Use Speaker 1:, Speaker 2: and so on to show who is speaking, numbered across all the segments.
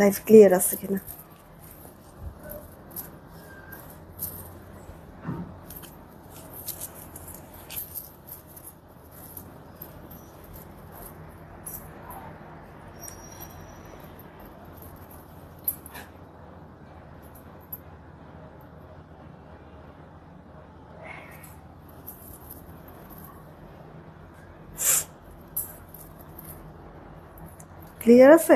Speaker 1: live clear আছে কিনা clear আছে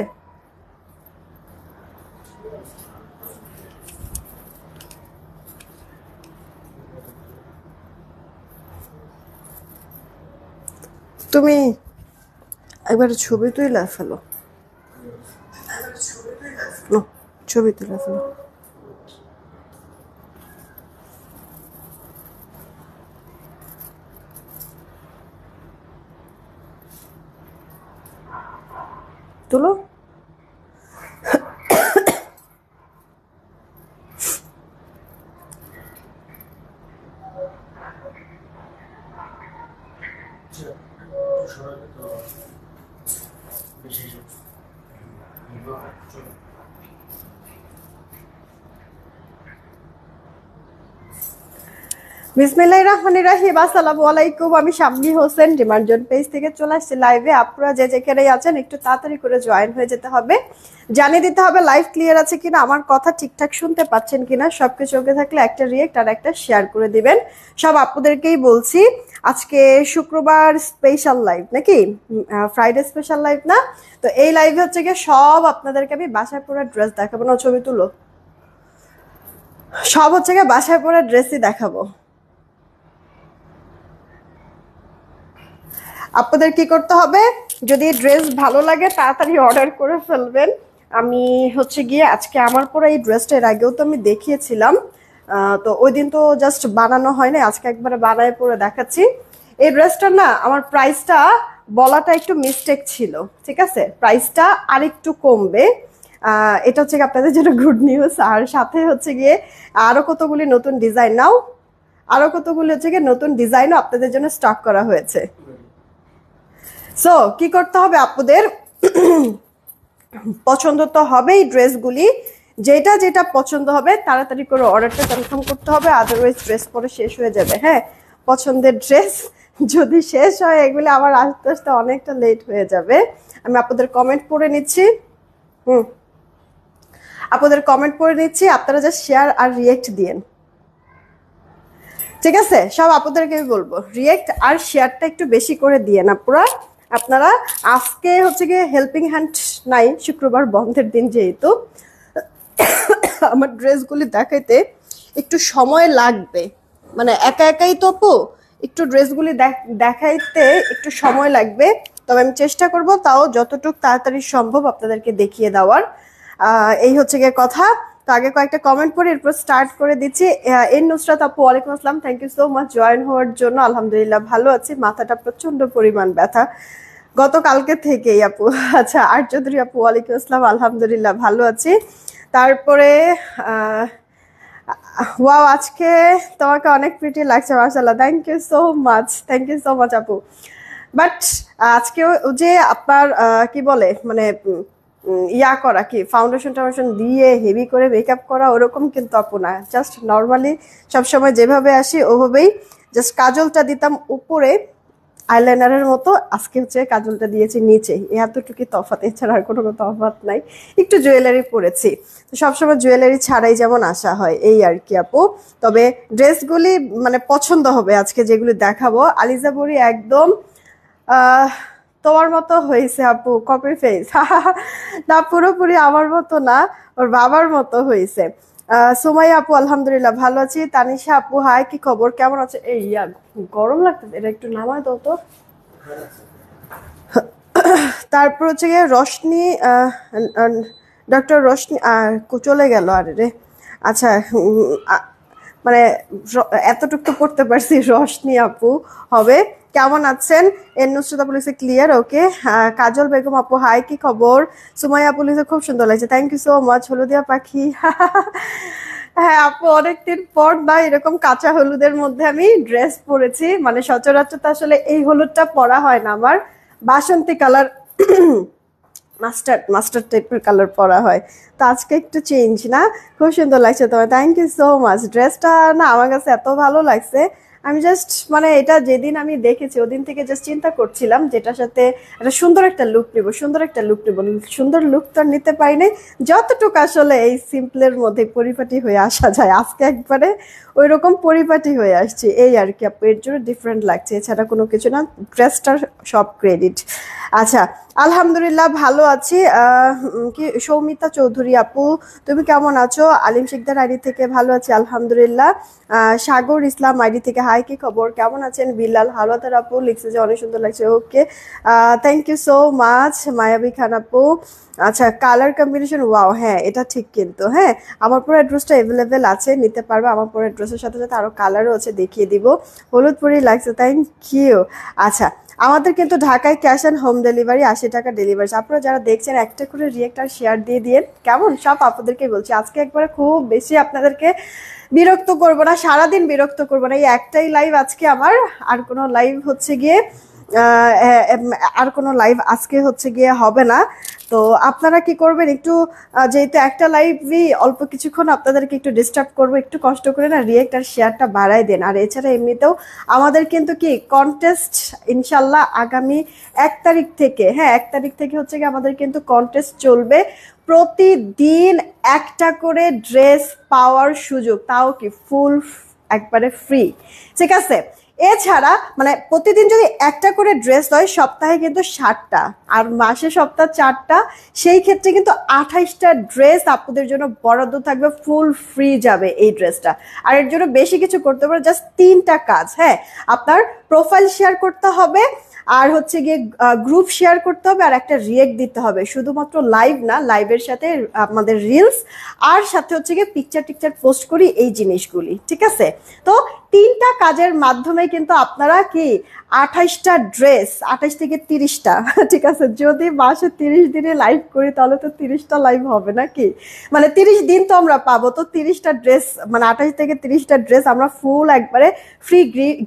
Speaker 1: তুমি একবার ছবি তুই লাফালো ছবি তুই লাফালো বিসমিল্লাহ রহমান রাহিম আসসালামু আলাইকুম আমি শাম্মী হোসেন ডিমার্জন পেজ থেকে চলে আসছি লাইভে আপনারা যে যেখানেই আছেন একটু তাড়াতাড়ি করে জয়েন হয়ে যেতে হবে জানিয়ে দিতে হবে লাইভ ক্লিয়ার আছে কিনা আমার কথা ঠিকঠাক শুনতে পাচ্ছেন কিনা কিছু ওকে থাকলে একটা রিয়েক্ট আর একটা শেয়ার করে দিবেন সব আপনাদেরকেই বলছি আজকে শুক্রবার স্পেশাল লাইভ নাকি ফ্রাইডে স্পেশাল লাইভ না তো এই লাইভে হচ্ছে গিয়ে সব আপনাদেরকে আমি বাসায় পুরো ড্রেস দেখাবো না ছবি তুলো সব হচ্ছে গিয়ে বাসায় পুরো ড্রেসই দেখাবো আপনাদের কি করতে হবে যদি ড্রেস ভালো লাগে তাড়াতাড়ি অর্ডার করে ফেলবেন আমি হচ্ছে গিয়ে আজকে আমার পরে এই ড্রেসটা এর আগেও তো আমি দেখিয়েছিলাম তো ওই দিন তো জাস্ট বানানো হয় না আজকে একবারে বানায় পরে দেখাচ্ছি এই ড্রেসটা না আমার প্রাইসটা বলাটা একটু মিস্টেক ছিল ঠিক আছে প্রাইসটা আরেকটু কমবে এটা হচ্ছে আপনাদের জন্য গুড নিউজ আর সাথে হচ্ছে গিয়ে আরও কতগুলি নতুন ডিজাইন নাও আরও কতগুলি হচ্ছে গিয়ে নতুন ডিজাইনও আপনাদের জন্য স্টক করা হয়েছে সো কি করতে হবে আপুদের পছন্দ তো হবেই ড্রেসগুলি যেটা যেটা পছন্দ হবে তাড়াতাড়ি করে অর্ডারটা কনফার্ম করতে হবে আদারওয়াইজ ড্রেস পরে শেষ হয়ে যাবে হ্যাঁ পছন্দের ড্রেস যদি শেষ হয় এগুলি আবার আস্তে আস্তে অনেকটা লেট হয়ে যাবে আমি আপনাদের কমেন্ট পড়ে নিচ্ছি হুম আপনাদের কমেন্ট পড়ে নিচ্ছি আপনারা যা শেয়ার আর রিয়েক্ট দিয়েন ঠিক আছে সব আপনাদেরকে বলবো রিয়েক্ট আর শেয়ারটা একটু বেশি করে দিয়েন আপুরা আপনারা আজকে হচ্ছে গিয়ে হেল্পিং হ্যান্ড নাই শুক্রবার বন্ধের দিন যেহেতু আমার ড্রেসগুলি দেখাইতে একটু সময় লাগবে মানে একা একাই তপু একটু ড্রেসগুলি দেখাইতে একটু সময় লাগবে তবে আমি চেষ্টা করব তাও যতটুকু তাড়াতাড়ি সম্ভব আপনাদেরকে দেখিয়ে দেওয়ার এই হচ্ছে গিয়ে কথা তো আগে কয়েকটা কমেন্ট পরে এরপর স্টার্ট করে দিচ্ছি এর নুসরাত আপু ওয়ালাইকুম আসসালাম thank you so much join হওয়ার জন্য আলহামদুলিল্লাহ ভালো আছি মাথাটা প্রচন্ড পরিমাণ ব্যথা গতকালকে থেকেই আপু আচ্ছা আর চৌধুরী আপু ওয়ালাইকুম আসসালাম আলহামদুলিল্লাহ ভালো আছি তারপরে ওয়াও আজকে তোমাকে অনেক প্রিটি লাগছে মার্শাল্লাহ thank you so much thank you so much আপু বাট আজকেও যে আপনার কি বলে মানে ইয়া করা কি ফাউন্ডেশন টাউন্ডেশন দিয়ে হেভি করে মেকআপ করা ওরকম কিন্তু আপু না জাস্ট নর্মালি সবসময় যেভাবে আসি ওভাবেই জাস্ট কাজলটা দিতাম উপরে আইলাইনারের মতো আজকে হচ্ছে কাজলটা দিয়েছি নিচে এতটুকু তফাত এছাড়া আর কোনো তফাত নাই একটু জুয়েলারি পরেছি তো সবসময় জুয়েলারি ছাড়াই যেমন আসা হয় এই আর কি আপু তবে ড্রেসগুলি মানে পছন্দ হবে আজকে যেগুলি দেখাবো আলিজাবরি একদম তোমার মতো হয়েছে আপু কপি ফেস না পুরোপুরি আমার মতো না ওর বাবার মতো হয়েছে সোমাইয়া আপু আলহামদুলিল্লাহ ভালো আছি তানিশা আপু হাই কি খবর কেমন আছে এই ইয়া গরম লাগতেছে এটা একটু নামায় দাও তো তারপর হচ্ছে গিয়ে রশনি ডক্টর রশনি চলে গেল আর রে আচ্ছা মানে এতটুকু তো পড়তে পারছি রশনি আপু হবে কেমন আছেন এর নুসরতা পুলিশে ক্লিয়ার ওকে কাজল বেগম আপু হাই কি খবর সুমাইয়া পুলিশে খুব সুন্দর লাগছে থ্যাংক ইউ সো মাচ হলুদিয়া পাখি হ্যাঁ আপু অনেকদিন পর বা এরকম কাঁচা হলুদের মধ্যে আমি ড্রেস পরেছি মানে সচরাচর তো আসলে এই হলুদটা পরা হয় না আমার বাসন্তী কালার মাস্টার্ড মাস্টার টাইপের কালার পরা হয় তো আজকে একটু চেঞ্জ না খুব সুন্দর লাগছে তোমার থ্যাংক ইউ সো মাচ ড্রেসটা না আমার কাছে এত ভালো লাগছে আমি জাস্ট মানে এটা যেদিন আমি দেখেছি ওদিন থেকে জাস্ট চিন্তা করছিলাম যেটার সাথে একটা সুন্দর একটা লুক নিব সুন্দর একটা লুক নিব সুন্দর লুক তো আর নিতে নাই যতটুকু আসলে এই সিম্পলের মধ্যে পরিপাটি হয়ে আসা যায় আজকে একবারে ওই রকম পরিপাটি হয়ে আসছে এই আর কি এর জন্য ডিফারেন্ট লাগছে এছাড়া কোনো কিছু না ড্রেসটার সব ক্রেডিট আচ্ছা আলহামদুলিল্লাহ ভালো আছি কি সৌমিতা চৌধুরী আপু তুমি কেমন আছো আলিম শিকদার আইডি থেকে ভালো আছি আলহামদুলিল্লাহ সাগর ইসলাম আইডি থেকে হাই কি খবর কেমন আছেন বিল্লাল হালুয়াতার আপু লিখছে যে অনেক সুন্দর লাগছে okay thank you so much Mayabi Khan আপু আচ্ছা কালার কম্বিনেশন ওয়াও হ্যাঁ এটা ঠিক কিন্তু হ্যাঁ আমার পুরো অ্যাড্রেসটা অ্যাভেলেবেল আছে নিতে পারবে আমার পুরো অ্যাড্রেসের সাথে সাথে আরও কালারও আছে দেখিয়ে দিব হলুদ লাগছে থ্যাংক ইউ আচ্ছা আমাদের কিন্তু ঢাকায় ক্যাশ অ্যান্ড হোম ডেলিভারি আশি টাকা ডেলিভারি আপনারা যারা দেখছেন একটা করে রিয়েক্ট আর শেয়ার দিয়ে দিয়ে কেমন সব আপনাদেরকে বলছি আজকে একবার খুব বেশি আপনাদেরকে বিরক্ত করবো না সারাদিন বিরক্ত করবো না এই একটাই লাইভ আজকে আমার আর কোনো লাইভ হচ্ছে গিয়ে হ্যাঁ, আর কোনো লাইভ আজকে হচ্ছে গিয়ে হবে না তো আপনারা কি করবেন একটু যেহেতু একটা লাইভই অল্প কিছুক্ষণ আপনাদেরকে একটু ডিস্টার্ব করবো একটু কষ্ট করে না রিয়েক্ট আর শেয়ারটা বাড়াই দেন আর এছাড়া এমনিতেও আমাদের কিন্তু কি কন্টেস্ট ইনশাল্লাহ আগামী এক তারিখ থেকে হ্যাঁ এক তারিখ থেকে হচ্ছে গিয়ে আমাদের কিন্তু কন্টেস্ট চলবে প্রতিদিন একটা করে ড্রেস পাওয়ার সুযোগ তাও কি ফুল একবারে ফ্রি ঠিক আছে এছাড়া মানে প্রতিদিন যদি একটা করে ড্রেস হয় সপ্তাহে কিন্তু ষাটটা আর মাসে সপ্তাহ চারটা সেই ক্ষেত্রে কিন্তু আঠাইশটা ড্রেস আপনাদের জন্য বরাদ্দ থাকবে ফুল ফ্রি যাবে এই ড্রেসটা আর এর জন্য বেশি কিছু করতে পারে জাস্ট তিনটা কাজ হ্যাঁ আপনার প্রোফাইল শেয়ার করতে হবে আর হচ্ছে গিয়ে গ্রুপ শেয়ার করতে হবে আর একটা রিয়েক্ট দিতে হবে শুধুমাত্র লাইভ না লাইভের সাথে আমাদের রিলস আর সাথে হচ্ছে গিয়ে পিকচার টিকচার পোস্ট করি এই জিনিসগুলি ঠিক আছে তো তিনটা কাজের মাধ্যমে কিন্তু আপনারা কি আঠাইশটা ড্রেস আঠাইশ থেকে তিরিশটা ঠিক আছে যদি মাসে তিরিশ দিনে লাইভ করি তাহলে তো তিরিশটা লাইভ হবে নাকি মানে তিরিশ দিন তো আমরা পাবো তো তিরিশটা ড্রেস মানে আঠাশ থেকে তিরিশটা ড্রেস আমরা ফুল একবারে ফ্রি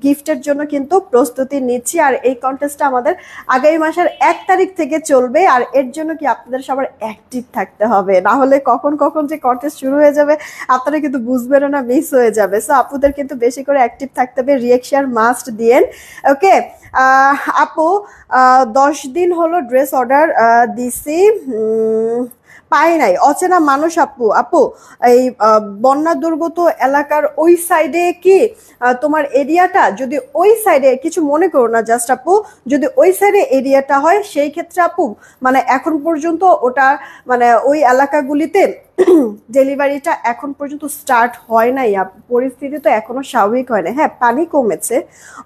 Speaker 1: গিফটের জন্য কিন্তু প্রস্তুতি নিচ্ছি আর এই কন্টেস্টটা আমাদের আগামী মাসের এক তারিখ থেকে চলবে আর এর জন্য কি আপনাদের সবার অ্যাক্টিভ থাকতে হবে না হলে কখন কখন যে কন্টেস্ট শুরু হয়ে যাবে আপনারা কিন্তু বুঝবেন না মিস হয়ে যাবে সো আপনাদের কিন্তু বেশি করে অ্যাক্টিভ থাকতে হবে রিয়েকশন মাস্ট দিয়েন ওকে আপু দশ দিন হলো ড্রেস অর্ডার দিছি পাই নাই অচেনা মানুষ আপু আপু এই বন্যা দুর্গত এলাকার ওই সাইডে কি তোমার এরিয়াটা যদি ওই সাইডে কিছু মনে করো না জাস্ট আপু যদি ওই সাইডে এরিয়াটা হয় সেই ক্ষেত্রে আপু মানে এখন পর্যন্ত ওটা মানে ওই এলাকাগুলিতে ডেলিভারিটা এখন পর্যন্ত স্টার্ট হয় নাই পরিস্থিতি তো এখনো স্বাভাবিক হয় না হ্যাঁ পানি কমেছে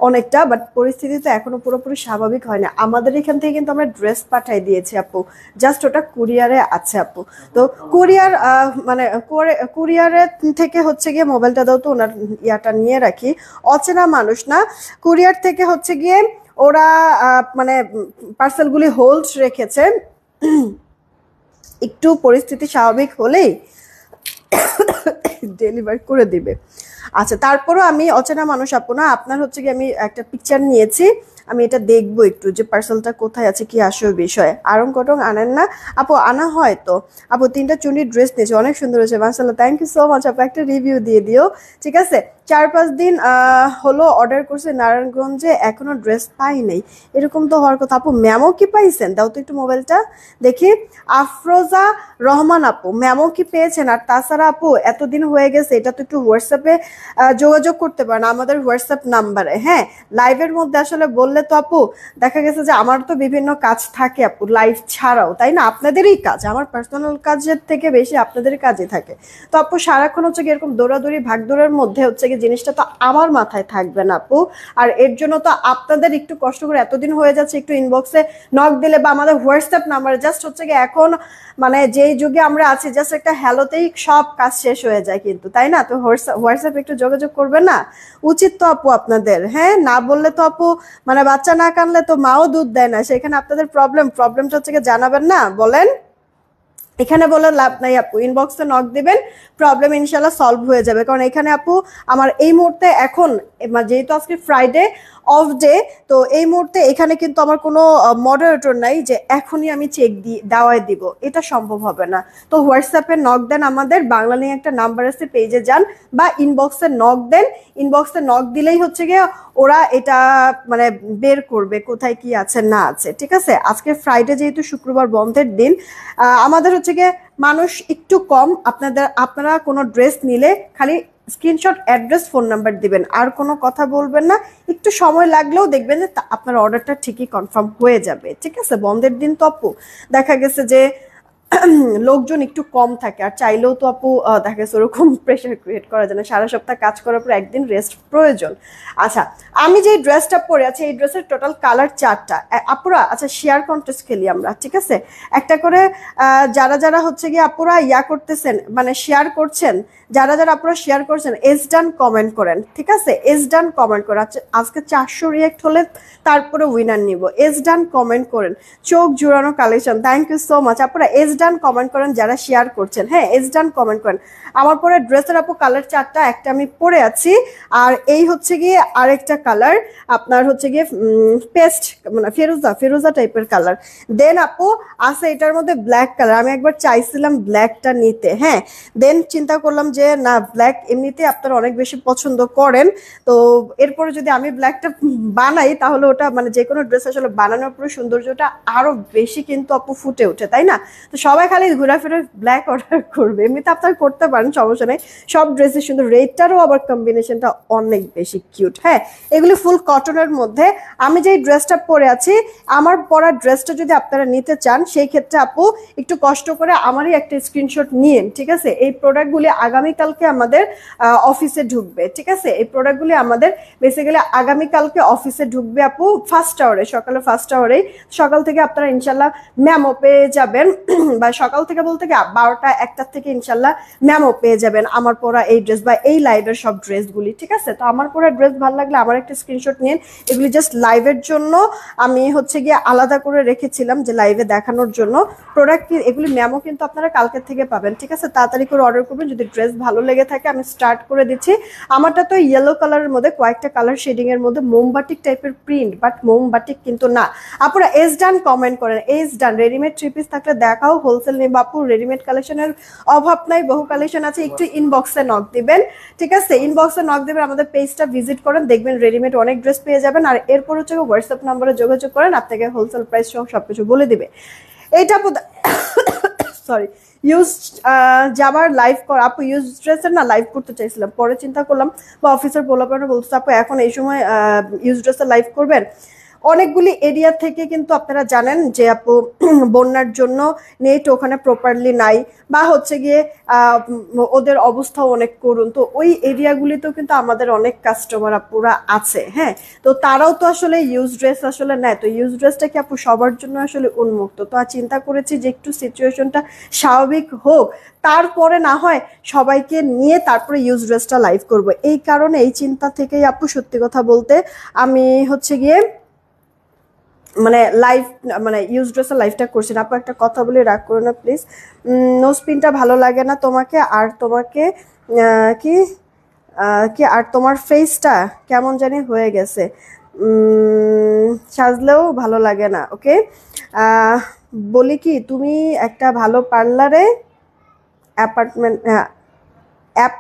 Speaker 1: অনেকটা বাট পরিস্থিতি তো এখনো পুরোপুরি স্বাভাবিক হয় না আমাদের এখান থেকে কিন্তু আমরা ড্রেস পাঠাই দিয়েছি আপু জাস্ট ওটা কুরিয়ারে আছে আপু তো কুরিয়ার মানে কুরিয়ারের থেকে হচ্ছে গিয়ে মোবাইলটা দাও তো ওনার ইয়াটা নিয়ে রাখি অচেনা মানুষ না কুরিয়ার থেকে হচ্ছে গিয়ে ওরা মানে পার্সেলগুলি হোল্ড রেখেছে একটু পরিস্থিতি স্বাভাবিক হলেই ডেলিভার করে দিবে আচ্ছা তারপরও আমি অচেনা মানুষ আপনা আপনার হচ্ছে কি আমি একটা পিকচার নিয়েছি আমি এটা দেখব একটু যে পার্সেলটা কোথায় আছে কি আসবে বিষয়ে আরং কটং আনেন না আপু আনা হয় তো আপু তিনটা চুনির ড্রেস নিয়েছে অনেক সুন্দর হয়েছে মাসাল্লাহ থ্যাংক ইউ সো মাচ আপু একটা রিভিউ দিয়ে দিও ঠিক আছে চার পাঁচ দিন হলো অর্ডার করছে নারায়ণগঞ্জে এখনো ড্রেস পাই নাই এরকম তো হওয়ার কথা আপু ম্যামও কি পাইছেন দাও তো একটু মোবাইলটা দেখি আফরোজা রহমান আপু ম্যামও কি পেয়েছেন আর তাছাড়া আপু এতদিন হয়ে গেছে এটা তো একটু হোয়াটসঅ্যাপে যোগাযোগ করতে পারেন আমাদের হোয়াটসঅ্যাপ নাম্বারে হ্যাঁ লাইভের মধ্যে আসলে বললে তো আপু দেখা গেছে যে আমার তো বিভিন্ন কাজ থাকে আপু লাইভ ছাড়াও তাই না আপনাদেরই কাজ আমার পার্সোনাল কাজের থেকে বেশি আপনাদের কাজে থাকে তো আপু সারাক্ষণ হচ্ছে কি এরকম দৌড়াদৌড়ি ভাগ দৌড়ের মধ্যে হচ্ছে কি জিনিসটা তো আমার মাথায় থাকবে না আপু আর এর জন্য তো আপনাদের একটু কষ্ট করে এতদিন হয়ে যাচ্ছে একটু ইনবক্সে নক দিলে বা আমাদের হোয়াটসঅ্যাপ নাম্বার জাস্ট হচ্ছে কি এখন মানে যেই যুগে আমরা আছি জাস্ট একটা হ্যালোতেই সব কাজ শেষ হয়ে যায় কিন্তু তাই না তো হোয়াটসঅ্যাপ একটু যোগাযোগ করবে না উচিত তো আপু আপনাদের হ্যাঁ না বললে তো আপু মানে বাচ্চা না কানলে তো মাও দুধ দেয় না সেখানে আপনাদের প্রবলেম প্রবলেমটা হচ্ছে জানাবেন না বলেন এখানে বলে লাভ নাই আপু ইনবক্সে নক দেবেন প্রবলেম ইনশাল্লাহ সলভ হয়ে যাবে কারণ এখানে আপু আমার এই মুহূর্তে এখন যেহেতু আজকে ফ্রাইডে অফ ডে তো এই মুহূর্তে এখানে কিন্তু আমার কোনো মডারেটর নাই যে এখনই আমি চেক দিয়ে দেওয়ায় দিব এটা সম্ভব হবে না তো হোয়াটসঅ্যাপে নক দেন আমাদের বাংলা নিয়ে একটা নাম্বার আছে পেজে যান বা ইনবক্সে নক দেন ইনবক্সে নক দিলেই হচ্ছে গিয়ে ওরা এটা মানে বের করবে কোথায় কি আছে না আছে ঠিক আছে আজকে ফ্রাইডে যেহেতু শুক্রবার বন্ধের দিন আমাদের হচ্ছে গিয়ে মানুষ একটু কম আপনাদের আপনারা কোনো ড্রেস নিলে খালি স্ক্রিনশট অ্যাড্রেস ফোন নাম্বার দিবেন আর কোনো কথা বলবেন না একটু সময় লাগলেও দেখবেন যে আপনার অর্ডারটা ঠিকই কনফার্ম হয়ে যাবে ঠিক আছে বন্ধের দিন তো আপু দেখা গেছে যে লোকজন একটু কম থাকে আর চাইলেও তো আপু দেখা গেছে ওরকম প্রেশার ক্রিয়েট করা যায় না সারা সপ্তাহ কাজ করার পর একদিন রেস্ট প্রয়োজন আচ্ছা আমি যে ড্রেসটা পরে আছি এই ড্রেসের টোটাল কালার চারটা আপুরা আচ্ছা শেয়ার কন্টেস্ট খেলি আমরা ঠিক আছে একটা করে যারা যারা হচ্ছে গিয়ে আপুরা ইয়া করতেছেন মানে শেয়ার করছেন যারা যারা আপনারা শেয়ার করছেন এস ডান কমেন্ট করেন ঠিক আছে এস ডান কমেন্ট করেন আজকে চারশো রিয়েক্ট হলে তারপরে উইনার নিব এস ডান কমেন্ট করেন চোখ জোড়ানো collection thank you so much আপনারা এস ডান কমেন্ট করেন যারা শেয়ার করছেন হ্যাঁ এস ডান কমেন্ট করেন আমার পরে ড্রেসের আপু কালার চারটা একটা আমি পরে আছি আর এই হচ্ছে গিয়ে আরেকটা কালার আপনার হচ্ছে গিয়ে পেস্ট মানে ফেরোজা ফেরুজা টাইপের কালার দেন আপু আছে এটার মধ্যে ব্ল্যাক কালার আমি একবার চাইছিলাম ব্ল্যাকটা নিতে হ্যাঁ দেন চিন্তা করলাম যে যে না ব্ল্যাক এমনিতে আপনারা অনেক বেশি পছন্দ করেন তো এরপরে যদি আমি ব্ল্যাকটা বানাই তাহলে ওটা মানে যে কোনো ড্রেস আসলে বানানোর পরে সৌন্দর্যটা আরো বেশি কিন্তু আপু ফুটে ওঠে তাই না তো সবাই খালি ঘোরাফেরা ব্ল্যাক অর্ডার করবে এমনিতে আপনারা করতে পারেন সমস্যা নেই সব ড্রেসের সুন্দর রেডটারও আবার কম্বিনেশনটা অনেক বেশি কিউট হ্যাঁ এগুলি ফুল কটনের মধ্যে আমি যেই ড্রেসটা পরে আছি আমার পরা ড্রেসটা যদি আপনারা নিতে চান সেই ক্ষেত্রে আপু একটু কষ্ট করে আমারই একটা স্ক্রিনশট নিয়েন ঠিক আছে এই প্রোডাক্টগুলি আগামী আগামীকালকে আমাদের অফিসে ঢুকবে ঠিক আছে এই প্রোডাক্টগুলি আমাদের বেসিক্যালি আগামীকালকে অফিসে ঢুকবে আপু ফার্স্ট আওয়ারে সকালে ফার্স্ট আওয়ারেই সকাল থেকে আপনারা ইনশাল্লাহ ম্যামও পেয়ে যাবেন বা সকাল থেকে বলতে কি বারোটা একটার থেকে ইনশাল্লাহ ম্যামও পেয়ে যাবেন আমার পরা এই ড্রেস বা এই লাইভের সব ড্রেসগুলি ঠিক আছে তো আমার পরা ড্রেস ভালো লাগলে আমার একটা স্ক্রিনশট নিন এগুলি জাস্ট লাইভের জন্য আমি হচ্ছে গিয়ে আলাদা করে রেখেছিলাম যে লাইভে দেখানোর জন্য প্রোডাক্ট এগুলি ম্যামও কিন্তু আপনারা কালকের থেকে পাবেন ঠিক আছে তাড়াতাড়ি করে অর্ডার করবেন যদি ড্রেস ভালো লেগে থাকে আমি স্টার্ট করে দিচ্ছি আমারটা তো ইয়েলো কালারের মধ্যে কয়েকটা কালার শেডিং এর মধ্যে মোমবাটিক টাইপের প্রিন্ট বাট মোমবাটিক কিন্তু না আপনারা এস ডান কমেন্ট করেন yes done readymade three piece থাকলে দেখাও হোলসেল নিয়ে বাপু রেডিমেড কালেকশনের অভাব নাই বহু কালেকশন আছে একটু ইনবক্সে নক দিবেন ঠিক আছে ইনবক্সে নক দিবেন আমাদের পেজটা ভিজিট করেন দেখবেন রেডিমেড অনেক ড্রেস পেয়ে যাবেন আর এরপর হচ্ছে হোয়াটসঅ্যাপ নাম্বারে যোগাযোগ করেন আপনাকে হোলসেল প্রাইস সহ সবকিছু বলে দিবে এটা সরি ইউজ জামার লাইভ কর আপু ইউজ ড্রেসের না লাইভ করতে চাইছিলাম পরে চিন্তা করলাম বা বলার বলা বলতো আপু এখন এই সময় ইউজ ড্রেসের লাইভ করবেন অনেকগুলি এরিয়া থেকে কিন্তু আপনারা জানেন যে আপু বন্যার জন্য নেট ওখানে প্রপারলি নাই বা হচ্ছে গিয়ে ওদের অবস্থা অনেক করুন তো ওই এরিয়াগুলিতেও কিন্তু আমাদের অনেক কাস্টমার আপুরা আছে হ্যাঁ তো তারাও তো আসলে ইউজ ড্রেস আসলে নেয় তো ইউজ ড্রেসটা কি আপু সবার জন্য আসলে উন্মুক্ত তো আর চিন্তা করেছি যে একটু সিচুয়েশনটা স্বাভাবিক হোক তারপরে না হয় সবাইকে নিয়ে তারপরে ইউজ ড্রেসটা লাইভ করব এই কারণে এই চিন্তা থেকেই আপু সত্যি কথা বলতে আমি হচ্ছে গিয়ে মানে লাইভ মানে ইউজ ড্রেসের লাইভটা করছি না আপু একটা কথা বলে রাগ করো না প্লিজ নো স্পিনটা ভালো লাগে না তোমাকে আর তোমাকে কি কি আর তোমার ফেসটা কেমন জানি হয়ে গেছে সাজলেও ভালো লাগে না ওকে বলি কি তুমি একটা ভালো পার্লারে apartment app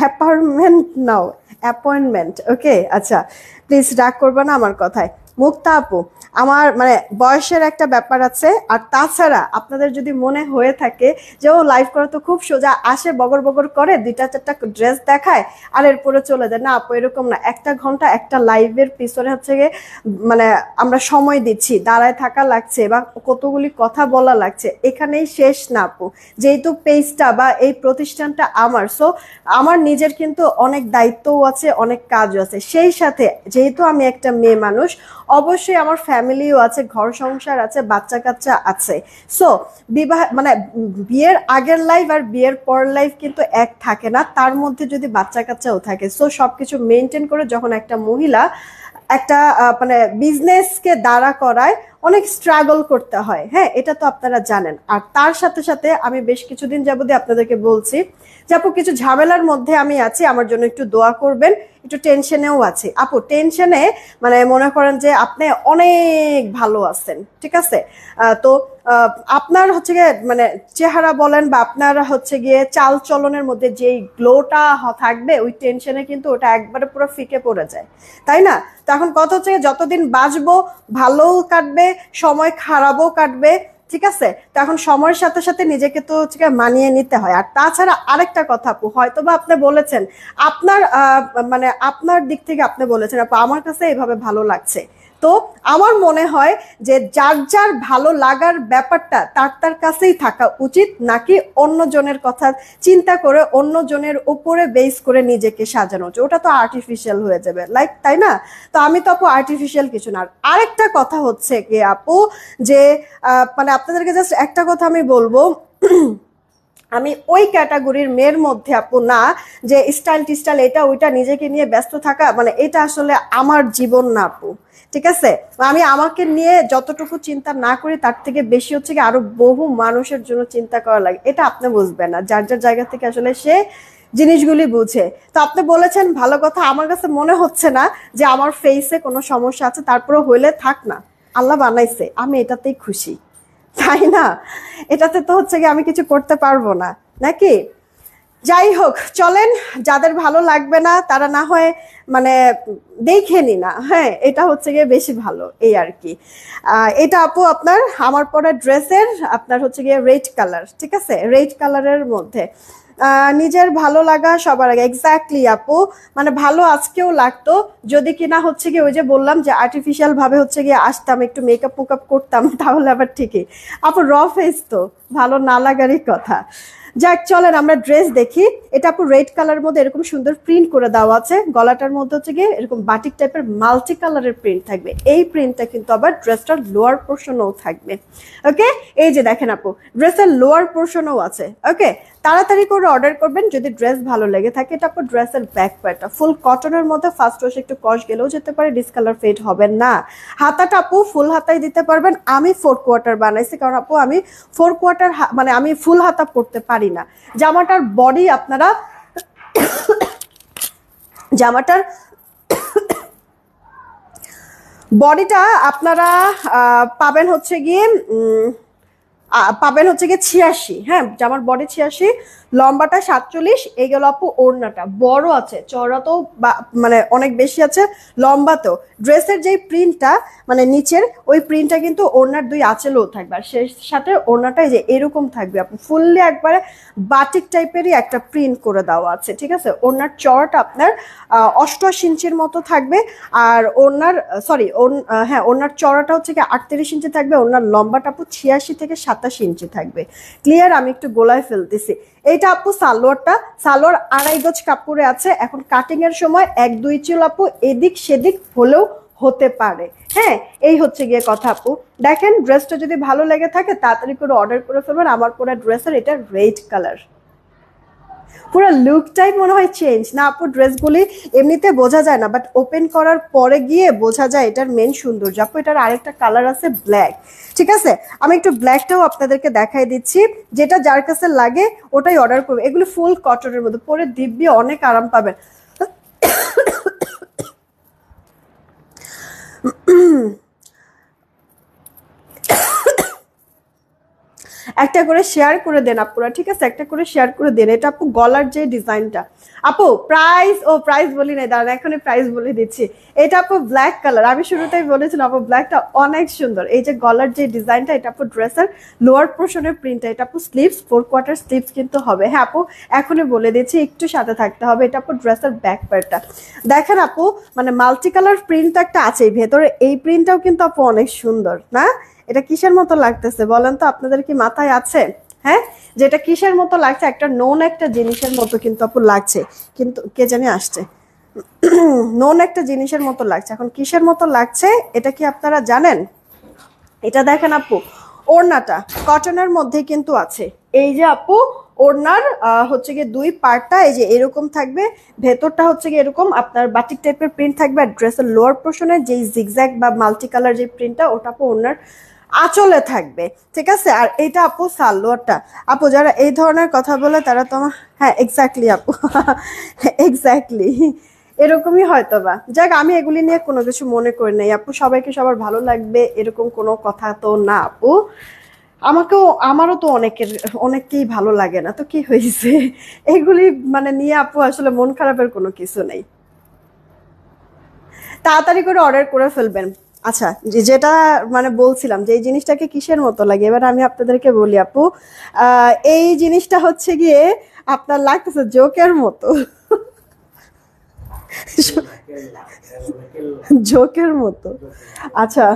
Speaker 1: apartment now appointment okay আচ্ছা প্লিজ রাগ করবে না আমার কথায় মুক্তা আপু আমার মানে বয়সের একটা ব্যাপার আছে আর তাছাড়া আপনাদের যদি মনে হয়ে থাকে যে ও লাইভ করা তো খুব সোজা আসে বগর বগর করে দুইটা চারটা ড্রেস দেখায় আর এরপরে চলে যায় না আপু এরকম না একটা ঘন্টা একটা লাইভের পিছনে হচ্ছে গিয়ে মানে আমরা সময় দিচ্ছি দাঁড়ায় থাকা লাগছে বা কতগুলি কথা বলা লাগছে এখানেই শেষ না আপু যেহেতু পেজটা বা এই প্রতিষ্ঠানটা আমার সো আমার নিজের কিন্তু অনেক দায়িত্বও আছে অনেক কাজও আছে সেই সাথে যেহেতু আমি একটা মেয়ে মানুষ অবশ্যই আমার ফ্যামিলিও আছে ঘর সংসার আছে বাচ্চা কাচ্চা আছে সো বিবাহ মানে বিয়ের আগের লাইফ আর বিয়ের পর লাইফ কিন্তু এক থাকে না তার মধ্যে যদি বাচ্চা কাচ্চাও থাকে সো সব কিছু মেনটেন করে যখন একটা মহিলা একটা মানে বিজনেসকে দাঁড়া করায় অনেক স্ট্রাগল করতে হয় হ্যাঁ এটা তো আপনারা জানেন আর তার সাথে সাথে আমি বেশ কিছুদিন যাবতীয় আপনাদেরকে বলছি যে আপু কিছু ঝামেলার মধ্যে আমি আছি আমার জন্য একটু দোয়া করবেন একটু টেনশনেও আছি আপু টেনশনে মানে মনে করেন যে আপনি অনেক ভালো আছেন ঠিক আছে তো আপনার হচ্ছে গিয়ে মানে চেহারা বলেন বা আপনার হচ্ছে গিয়ে চাল চলনের মধ্যে যেই গ্লোটা থাকবে ওই টেনশনে কিন্তু ওটা একবারে পুরো ফিকে পড়ে যায় তাই না তো এখন কথা হচ্ছে যতদিন বাঁচবো ভালোও কাটবে সময় খারাপও কাটবে ঠিক আছে তো এখন সময়ের সাথে সাথে নিজেকে তো মানিয়ে নিতে হয় আর তাছাড়া আরেকটা কথা আপু হয়তো বা আপনি বলেছেন আপনার মানে আপনার দিক থেকে আপনি বলেছেন আপু আমার কাছে এইভাবে ভালো লাগছে তো আমার মনে হয় যে যার যার ভালো লাগার ব্যাপারটা তার তার কাছেই থাকা উচিত নাকি অন্যজনের কথা চিন্তা করে অন্যজনের উপরে বেস করে নিজেকে সাজানো উচিত ওটা তো আর্টিফিশিয়াল হয়ে যাবে লাইক তাই না তো আমি তো আপু আর্টিফিশিয়াল কিছু না আরেকটা কথা হচ্ছে কি আপু যে মানে আপনাদেরকে জাস্ট একটা কথা আমি বলবো আমি ওই ক্যাটাগরির মেয়ের মধ্যে আপু না যে স্টাইল টিস্টাইল এটা ওইটা নিজেকে নিয়ে ব্যস্ত থাকা মানে এটা আসলে আমার জীবন না আপু ঠিক আছে আমি আমাকে নিয়ে যতটুকু চিন্তা না করি তার থেকে বেশি হচ্ছে কি আরো বহু মানুষের জন্য চিন্তা করা লাগে এটা আপনি বুঝবেন না যার যার জায়গা থেকে আসলে সে জিনিসগুলি বুঝে তো আপনি বলেছেন ভালো কথা আমার কাছে মনে হচ্ছে না যে আমার ফেসে কোনো সমস্যা আছে তারপরে হইলে থাক না আল্লাহ বানাইছে আমি এটাতেই খুশি তাই না এটাতে তো হচ্ছে গিয়ে আমি কিছু করতে পারবো না নাকি যাই হোক চলেন যাদের ভালো লাগবে না তারা না হয় মানে দেখে নি না হ্যাঁ এটা হচ্ছে গিয়ে বেশি ভালো এই আর কি এটা আপু আপনার আমার পরা ড্রেসের আপনার হচ্ছে গিয়ে রেড কালার ঠিক আছে রেড কালারের মধ্যে নিজের ভালো লাগা সবার আগে এক্স্যাক্টলি আপু মানে ভালো আজকেও লাগতো যদি কিনা হচ্ছে গিয়ে ওই যে বললাম যে আর্টিফিশিয়াল ভাবে হচ্ছে গিয়ে আসতাম একটু মেকআপ মেকআপ করতাম তাহলে আবার ঠিকই আপু র ফেস তো ভালো না লাগারই কথা যাক চলেন আমরা ড্রেস দেখি এটা আপু রেড কালার মধ্যে এরকম সুন্দর প্রিন্ট করে দেওয়া আছে গলাটার মধ্যে হচ্ছে গিয়ে এরকম বাটিক টাইপের মাল্টি কালারের প্রিন্ট থাকবে এই প্রিন্টটা কিন্তু আবার ড্রেসটার লোয়ার পোর্শনও থাকবে ওকে এই যে দেখেন আপু ড্রেসের লোয়ার পোর্শনও আছে ওকে তাড়াতাড়ি করে অর্ডার করবেন যদি ড্রেস ভালো লেগে থাকে তারপর ড্রেসের ব্যাক প্যাটটা ফুল কটনের মধ্যে ফার্স্ট ওয়াশ একটু কস গেলেও যেতে পারে ডিসকালার ফেড হবে না হাতাটা আপু ফুল হাতায় দিতে পারবেন আমি ফোর কোয়ার্টার বানাইছি কারণ আপু আমি ফোর কোয়ার্টার মানে আমি ফুল হাতা পরতে পারি না জামাটার বডি আপনারা জামাটার বডিটা আপনারা পাবেন হচ্ছে গিয়ে পাবেন হচ্ছে গিয়ে ছিয়াশি হ্যাঁ জামার বডি ছিয়াশি লম্বাটা সাতচল্লিশ এই গেল আপু ওড়নাটা বড় আছে তো মানে অনেক বেশি আছে লম্বাতেও ড্রেসের যেই প্রিন্টটা মানে নিচের ওই প্রিন্টটা কিন্তু ওড়নার দুই আঁচেলও থাকবে আর সে সাথে ওড়নাটাই যে এরকম থাকবে আপু ফুললি একবারে বাটিক টাইপেরই একটা প্রিন্ট করে দেওয়া আছে ঠিক আছে ওড়নার চড়াটা আপনার অষ্টআশি ইঞ্চির মতো থাকবে আর ওড়নার সরি হ্যাঁ ওড়নার চড়াটা হচ্ছে কি আটত্রিশ ইঞ্চি থাকবে ওড়নার লম্বাটা আপু ছিয়াশি থেকে সাতাশি ইঞ্চি থাকবে ক্লিয়ার আমি একটু গোলায় ফেলতেছি এটা আপু সালোয়ারটা সালোয়ার আড়াই গজ কাপড়ে আছে এখন কাটিং এর সময় এক দুই চুল আপু এদিক সেদিক হলেও হতে পারে হ্যাঁ এই হচ্ছে গিয়ে কথা আপু দেখেন ড্রেসটা যদি ভালো লেগে থাকে তাড়াতাড়ি করে অর্ডার করে ফেলবেন আমার পরে ড্রেসের এটা রেড কালার পুরো লুকটাই মনে হয় চেঞ্জ না আপু ড্রেসগুলি এমনিতে বোঝা যায় না বাট ওপেন করার পরে গিয়ে বোঝা যায় এটার মেন সুন্দর আপু এটার আরেকটা কালার আছে ব্ল্যাক ঠিক আছে আমি একটু ব্ল্যাকটাও আপনাদেরকে দেখাই দিচ্ছি যেটা যার কাছে লাগে ওটাই অর্ডার করবে এগুলো ফুল কটনের মধ্যে পরে দিব্যি অনেক আরাম পাবেন একটা করে শেয়ার করে দেন আপুরা ঠিক আছে একটা করে শেয়ার করে দেন এটা আপু গলার যে ডিজাইনটা আপু প্রাইস ও প্রাইস বলি নাই দাঁড়ান এখন প্রাইস বলে দিচ্ছি এটা আপু ব্ল্যাক কালার আমি শুরুতেই বলেছিলাম আপু ব্ল্যাকটা অনেক সুন্দর এই যে গলার যে ডিজাইনটা এটা আপু ড্রেসের লোয়ার পোর্শনের প্রিন্টটা এটা আপু স্লিভস ফোর কোয়ার্টার স্লিভস কিন্তু হবে হ্যাঁ আপু এখনই বলে দিচ্ছি একটু সাথে থাকতে হবে এটা আপু ড্রেসের ব্যাক প্যারটা দেখেন আপু মানে মাল্টি কালার প্রিন্ট একটা আছে ভেতরে এই প্রিন্টটাও কিন্তু আপু অনেক সুন্দর না এটা কিসের মতো লাগতেছে বলেন তো আপনাদের কি মাথায় আছে হ্যাঁ যেটা কিসের মতো লাগছে একটা নন একটা জিনিসের মতো কিন্তু আপু লাগছে কিন্তু কে জানি আসছে নন একটা জিনিসের মতো লাগছে এখন কিসের মতো লাগছে এটা কি আপনারা জানেন এটা দেখেন আপু ওড়নাটা কটনের মধ্যে কিন্তু আছে এই যে আপু ওড়নার হচ্ছে গিয়ে দুই পার্টটা এই যে এরকম থাকবে ভেতরটা হচ্ছে গিয়ে এরকম আপনার বাটিক টাইপের প্রিন্ট থাকবে আর ড্রেসের লোয়ার পোর্শনের যেই জিগজ্যাক বা মাল্টি কালার যে প্রিন্টটা ওটা আপু ওড়নার আঁচলে থাকবে ঠিক আছে আর এটা আপু সালোয়ারটা আপু যারা এই ধরনের কথা বলে তারা তোমার হ্যাঁ এক্স্যাক্টলি আপু এক্স্যাক্টলি এরকমই হয়তো বা যাক আমি এগুলি নিয়ে কোনো কিছু মনে করি নাই আপু সবাইকে সবার ভালো লাগবে এরকম কোনো কথা তো না আপু আমাকেও আমারও তো অনেকের অনেককেই ভালো লাগে না তো কি হয়েছে এগুলি মানে নিয়ে আপু আসলে মন খারাপের কোনো কিছু নেই তাড়াতাড়ি করে অর্ডার করে ফেলবেন আচ্ছা যেটা মানে বলছিলাম যে এই জিনিসটাকে কিসের মতো লাগে এবার আমি আপনাদেরকে বলি আপু এই জিনিসটা হচ্ছে গিয়ে আপনার লাগতেছে জোকের মতো জোকের মতো আচ্ছা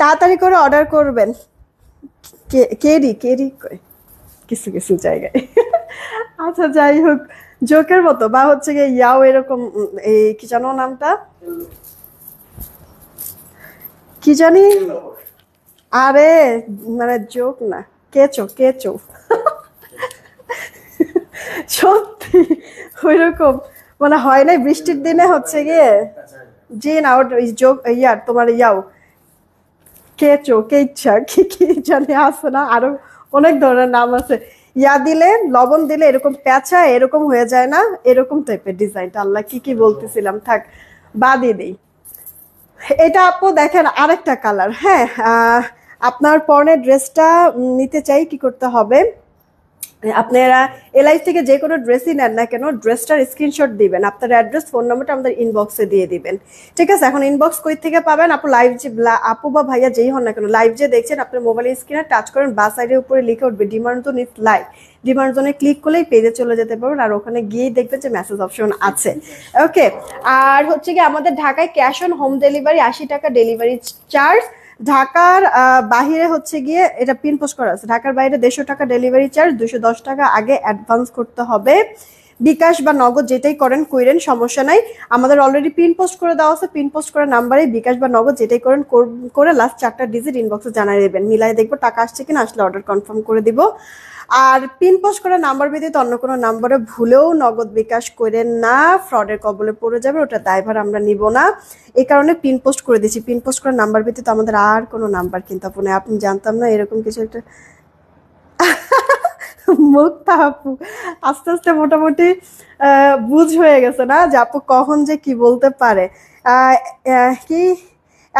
Speaker 1: তাড়াতাড়ি করে অর্ডার করবেন কেরি কেরি করে কিছু কিছু জায়গায় আচ্ছা যাই হোক জোকের মতো বা হচ্ছে গিয়ে ইয়াও এরকম এই কি জানো নামটা কি জানি আরে মানে জোক না কেচো কেচো সত্যি ওই রকম মানে হয় নাই বৃষ্টির দিনে হচ্ছে গিয়ে জি না ওর জোক ইয়ার তোমার ইয়াও কেচো কে ইচ্ছা কি কি জানি আসো না আরো অনেক ধরনের নাম আছে ইয়া দিলে লবণ দিলে এরকম প্যাঁচা এরকম হয়ে যায় না এরকম টাইপের ডিজাইনটা আল্লাহ কি কি বলতেছিলাম থাক বাদই দিই এটা আপু দেখেন আরেকটা কালার হ্যাঁ আপনার পরনের ড্রেসটা নিতে চাই কি করতে হবে আপনারা এলআই থেকে যে কোনো ড্রেসই নেন না কেন ড্রেসটার স্ক্রিনশট দিবেন আপনার অ্যাড্রেস ফোন নাম্বারটা আমাদের ইনবক্সে দিয়ে দিবেন ঠিক আছে এখন ইনবক্স কই থেকে পাবেন আপু লাইভ যে আপু বা ভাইয়া যেই হন না কেন লাইভ যে দেখছেন আপনার মোবাইল স্ক্রিনে টাচ করেন বা সাইডের উপরে লিখে উঠবে demand zone is live demand জোনে ক্লিক করলেই পেজে চলে যেতে পারবেন আর ওখানে গিয়েই দেখবেন যে মেসেজ অপশন আছে ওকে আর হচ্ছে কি আমাদের ঢাকায় ক্যাশ অন হোম ডেলিভারি আশি টাকা ডেলিভারি চার্জ ঢাকার বাহিরে হচ্ছে গিয়ে এটা পিন পোস্ট করা আছে ঢাকার বাইরে দেড়শো টাকা ডেলিভারি চার্জ দুশো দশ টাকা আগে অ্যাডভান্স করতে হবে বিকাশ বা নগদ যেটাই করেন কইরেন সমস্যা নাই আমাদের অলরেডি পিন পোস্ট করে দেওয়া আছে পিন পোস্ট করা নাম্বারে বিকাশ বা নগদ যেটাই করেন করে লাস্ট চারটা ডিজিট ইনবক্সে জানাই দেবেন মিলাই দেখবো টাকা আসছে কিনা আসলে অর্ডার কনফার্ম করে দিব আর পিন পোস্ট করা নাম্বার ব্যতীত অন্য কোনো নাম্বারে ভুলেও নগদ বিকাশ করেন না ফ্রডের কবলে পড়ে যাবে ওটা ড্রাইভার আমরা নিব না এই কারণে পিন পোস্ট করে দিয়েছি পিন পোস্ট করা নাম্বার ব্যতীত আমাদের আর কোনো নাম্বার কিন্তু আপনি আপনি জানতাম না এরকম কিছু একটা মুখ আপু আস্তে আস্তে মোটামুটি বুঝ হয়ে গেছে না যে আপু কখন যে কি বলতে পারে কি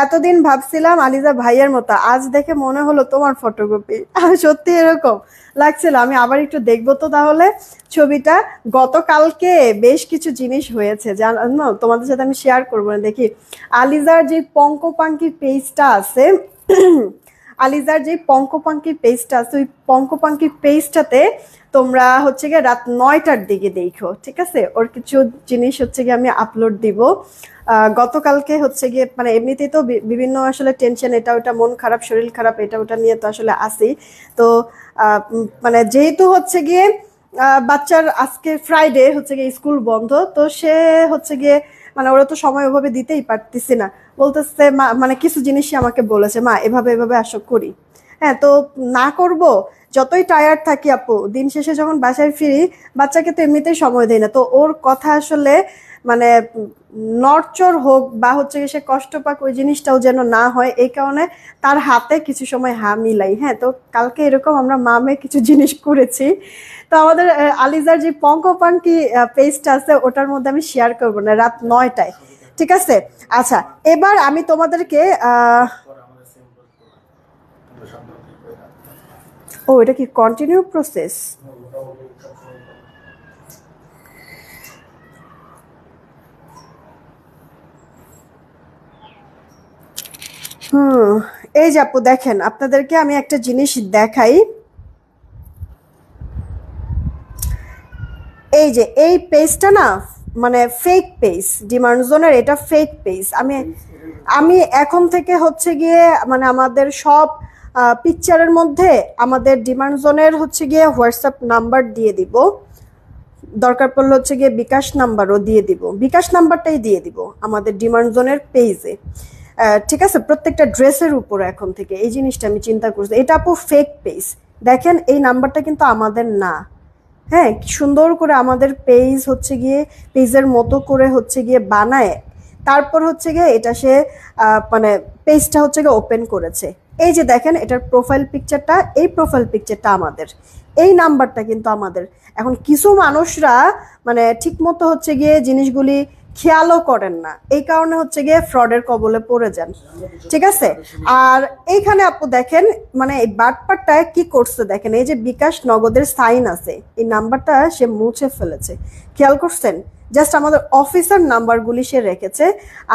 Speaker 1: এতদিন ভাবছিলাম আলিজা ভাইয়ের মতো আজ দেখে মনে হলো তোমার ফটোকপি সত্যি এরকম লাগছিল আমি আবার একটু দেখবো তো তাহলে ছবিটা গতকালকে বেশ কিছু জিনিস হয়েছে জানো তোমাদের সাথে আমি শেয়ার করবো না দেখি আলিজার যে পঙ্কপাঙ্কি পেজটা আছে আলিজার যে পঙ্কপাঙ্কির পেজটা আছে ওই পঙ্কপাঙ্কির পেজটাতে তোমরা হচ্ছে গিয়ে রাত নয়টার দিকে দেখো ঠিক আছে ওর কিছু জিনিস হচ্ছে গিয়ে আমি আপলোড দিব গতকালকে হচ্ছে গিয়ে মানে এমনিতেই তো বিভিন্ন আসলে টেনশন এটা ওটা মন খারাপ শরীর খারাপ এটা ওটা নিয়ে তো আসলে আসি তো মানে যেহেতু হচ্ছে গিয়ে বাচ্চার আজকে ফ্রাইডে হচ্ছে গিয়ে স্কুল বন্ধ তো সে হচ্ছে গিয়ে মানে ওরা তো সময় ওভাবে দিতেই পারতেছি না বলতেছে মা মানে কিছু জিনিসই আমাকে বলেছে মা এভাবে এভাবে আসো করি হ্যাঁ তো না করব যতই টায়ার্ড থাকি আপু দিন শেষে যখন বাসায় ফিরি বাচ্চাকে তো এমনিতেই সময় দেয় না তো ওর কথা আসলে মানে নরচর হোক বা হচ্ছে সে কষ্ট পাক ওই জিনিসটাও যেন না হয় এই কারণে তার হাতে কিছু সময় হা মিলাই হ্যাঁ তো কালকে এরকম আমরা মামে কিছু জিনিস করেছি তো আমাদের আলিজার যে পঙ্কপাঙ্কি পেজটা আছে ওটার মধ্যে আমি শেয়ার করবো না রাত নয়টায় ঠিক আছে আচ্ছা এবার আমি তোমাদেরকে ও এটা কি কন্টিনিউ প্রসেস হুম এই যে আপু দেখেন আপনাদেরকে আমি একটা জিনিস দেখাই এই যে এই পেজটা না মানে ফেক পেজ ডিমান্ডজোনের এটা ফেক পেজ আমি আমি এখন থেকে হচ্ছে গিয়ে মানে আমাদের সব পিকচারের মধ্যে আমাদের ডিমান্ডজোনের হচ্ছে গিয়ে হোয়াটসঅ্যাপ নাম্বার দিয়ে দিব দরকার পড়লে হচ্ছে গিয়ে বিকাশ নাম্বারও দিয়ে দিব বিকাশ নাম্বারটাই দিয়ে দিব আমাদের ডিমান্ডজোনের পেজে ঠিক আছে প্রত্যেকটা ড্রেসের উপর এখন থেকে এই জিনিসটা আমি চিন্তা করছি এটা আপু ফেক পেজ দেখেন এই নাম্বারটা কিন্তু আমাদের না হ্যাঁ সুন্দর করে আমাদের পেজ হচ্ছে গিয়ে পেজের মতো করে হচ্ছে গিয়ে বানায় তারপর হচ্ছে গিয়ে এটা সে মানে পেজটা হচ্ছে গিয়ে ওপেন করেছে এই যে দেখেন এটার প্রোফাইল পিকচারটা এই প্রোফাইল পিকচারটা আমাদের এই নাম্বারটা কিন্তু আমাদের এখন কিছু মানুষরা মানে ঠিকমতো হচ্ছে গিয়ে জিনিসগুলি খেয়ালও করেন না এই কারণে হচ্ছে গিয়ে ফ্রডের কবলে পড়ে যান ঠিক আছে আর এইখানে আপু দেখেন মানে এই বাটপারটায় কি করছে দেখেন এই যে বিকাশ নগদের সাইন আছে এই নাম্বারটা সে মুছে ফেলেছে খেয়াল করছেন জাস্ট আমাদের অফিসার নাম্বারগুলি সে রেখেছে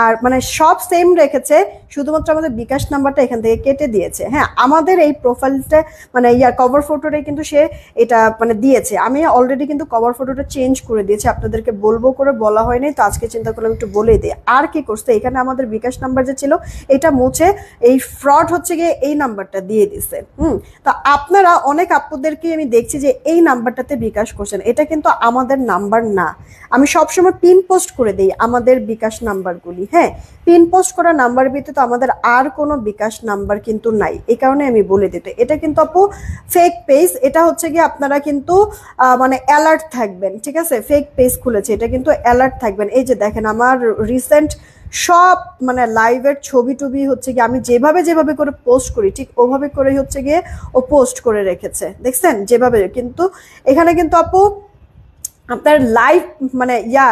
Speaker 1: আর মানে সব সেম রেখেছে শুধুমাত্র আমাদের বিকাশ নাম্বারটা এখান থেকে কেটে দিয়েছে হ্যাঁ আমাদের এই প্রোফাইলটা মানে ইয়ার কভার ফটোটাই কিন্তু সে এটা মানে দিয়েছে আমি অলরেডি কিন্তু কভার ফটোটা চেঞ্জ করে দিয়েছি আপনাদেরকে বলবো করে বলা হয়নি তো আজকে চিন্তা করলাম একটু বলে দিই আর কি করছে এখানে আমাদের বিকাশ নাম্বার যে ছিল এটা মুছে এই ফ্রড হচ্ছে গিয়ে এই নাম্বারটা দিয়ে দিছে হুম তো আপনারা অনেক আপুদেরকেই আমি দেখছি যে এই নাম্বারটাতে বিকাশ করছেন এটা কিন্তু আমাদের নাম্বার না আমি সব সবসময় পিন পোস্ট করে দিই আমাদের বিকাশ নাম্বারগুলি হ্যাঁ পিন পোস্ট করা নাম্বার তো আমাদের আর কোনো বিকাশ নাম্বার কিন্তু নাই এই কারণে আমি বলে দিতে এটা কিন্তু আপু ফেক পেজ এটা হচ্ছে গিয়ে আপনারা কিন্তু মানে অ্যালার্ট থাকবেন ঠিক আছে ফেক পেজ খুলেছে এটা কিন্তু অ্যালার্ট থাকবেন এই যে দেখেন আমার রিসেন্ট সব মানে লাইভের ছবি টবি হচ্ছে গিয়ে আমি যেভাবে যেভাবে করে পোস্ট করি ঠিক ওভাবে করেই হচ্ছে গিয়ে ও পোস্ট করে রেখেছে দেখছেন যেভাবে কিন্তু এখানে কিন্তু আপু আপনার লাইভ মানে ইয়া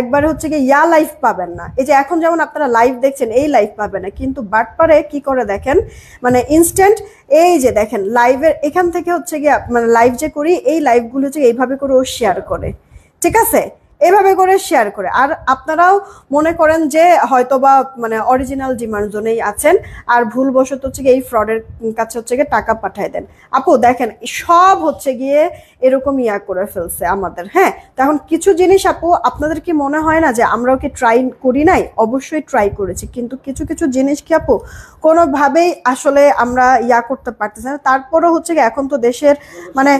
Speaker 1: একবার হচ্ছে কি ইয়া লাইভ পাবেন না এই যে এখন যেমন আপনারা লাইভ দেখছেন এই লাইভ পাবেন না কিন্তু বাটপারে কি করে দেখেন মানে ইনস্ট্যান্ট এই যে দেখেন লাইভের এখান থেকে হচ্ছে গিয়ে মানে লাইভ যে করি এই লাইভগুলো হচ্ছে এইভাবে করে ও শেয়ার করে ঠিক আছে এভাবে করে শেয়ার করে আর আপনারাও মনে করেন যে হয়তো বা মানে অরিজিনাল ডিমান্ড জোনেই আছেন আর ভুলবশত হচ্ছে গিয়ে এই ফ্রডের কাছে হচ্ছে গিয়ে টাকা পাঠায় দেন আপু দেখেন সব হচ্ছে গিয়ে এরকম ইয়া করে ফেলছে আমাদের হ্যাঁ তখন কিছু জিনিস আপু আপনাদের কি মনে হয় না যে আমরাও কি ট্রাই করি নাই অবশ্যই ট্রাই করেছি কিন্তু কিছু কিছু জিনিস কি আপু কোনোভাবেই আসলে আমরা ইয়া করতে পারতেছি না তারপরও হচ্ছে গিয়ে এখন তো দেশের মানে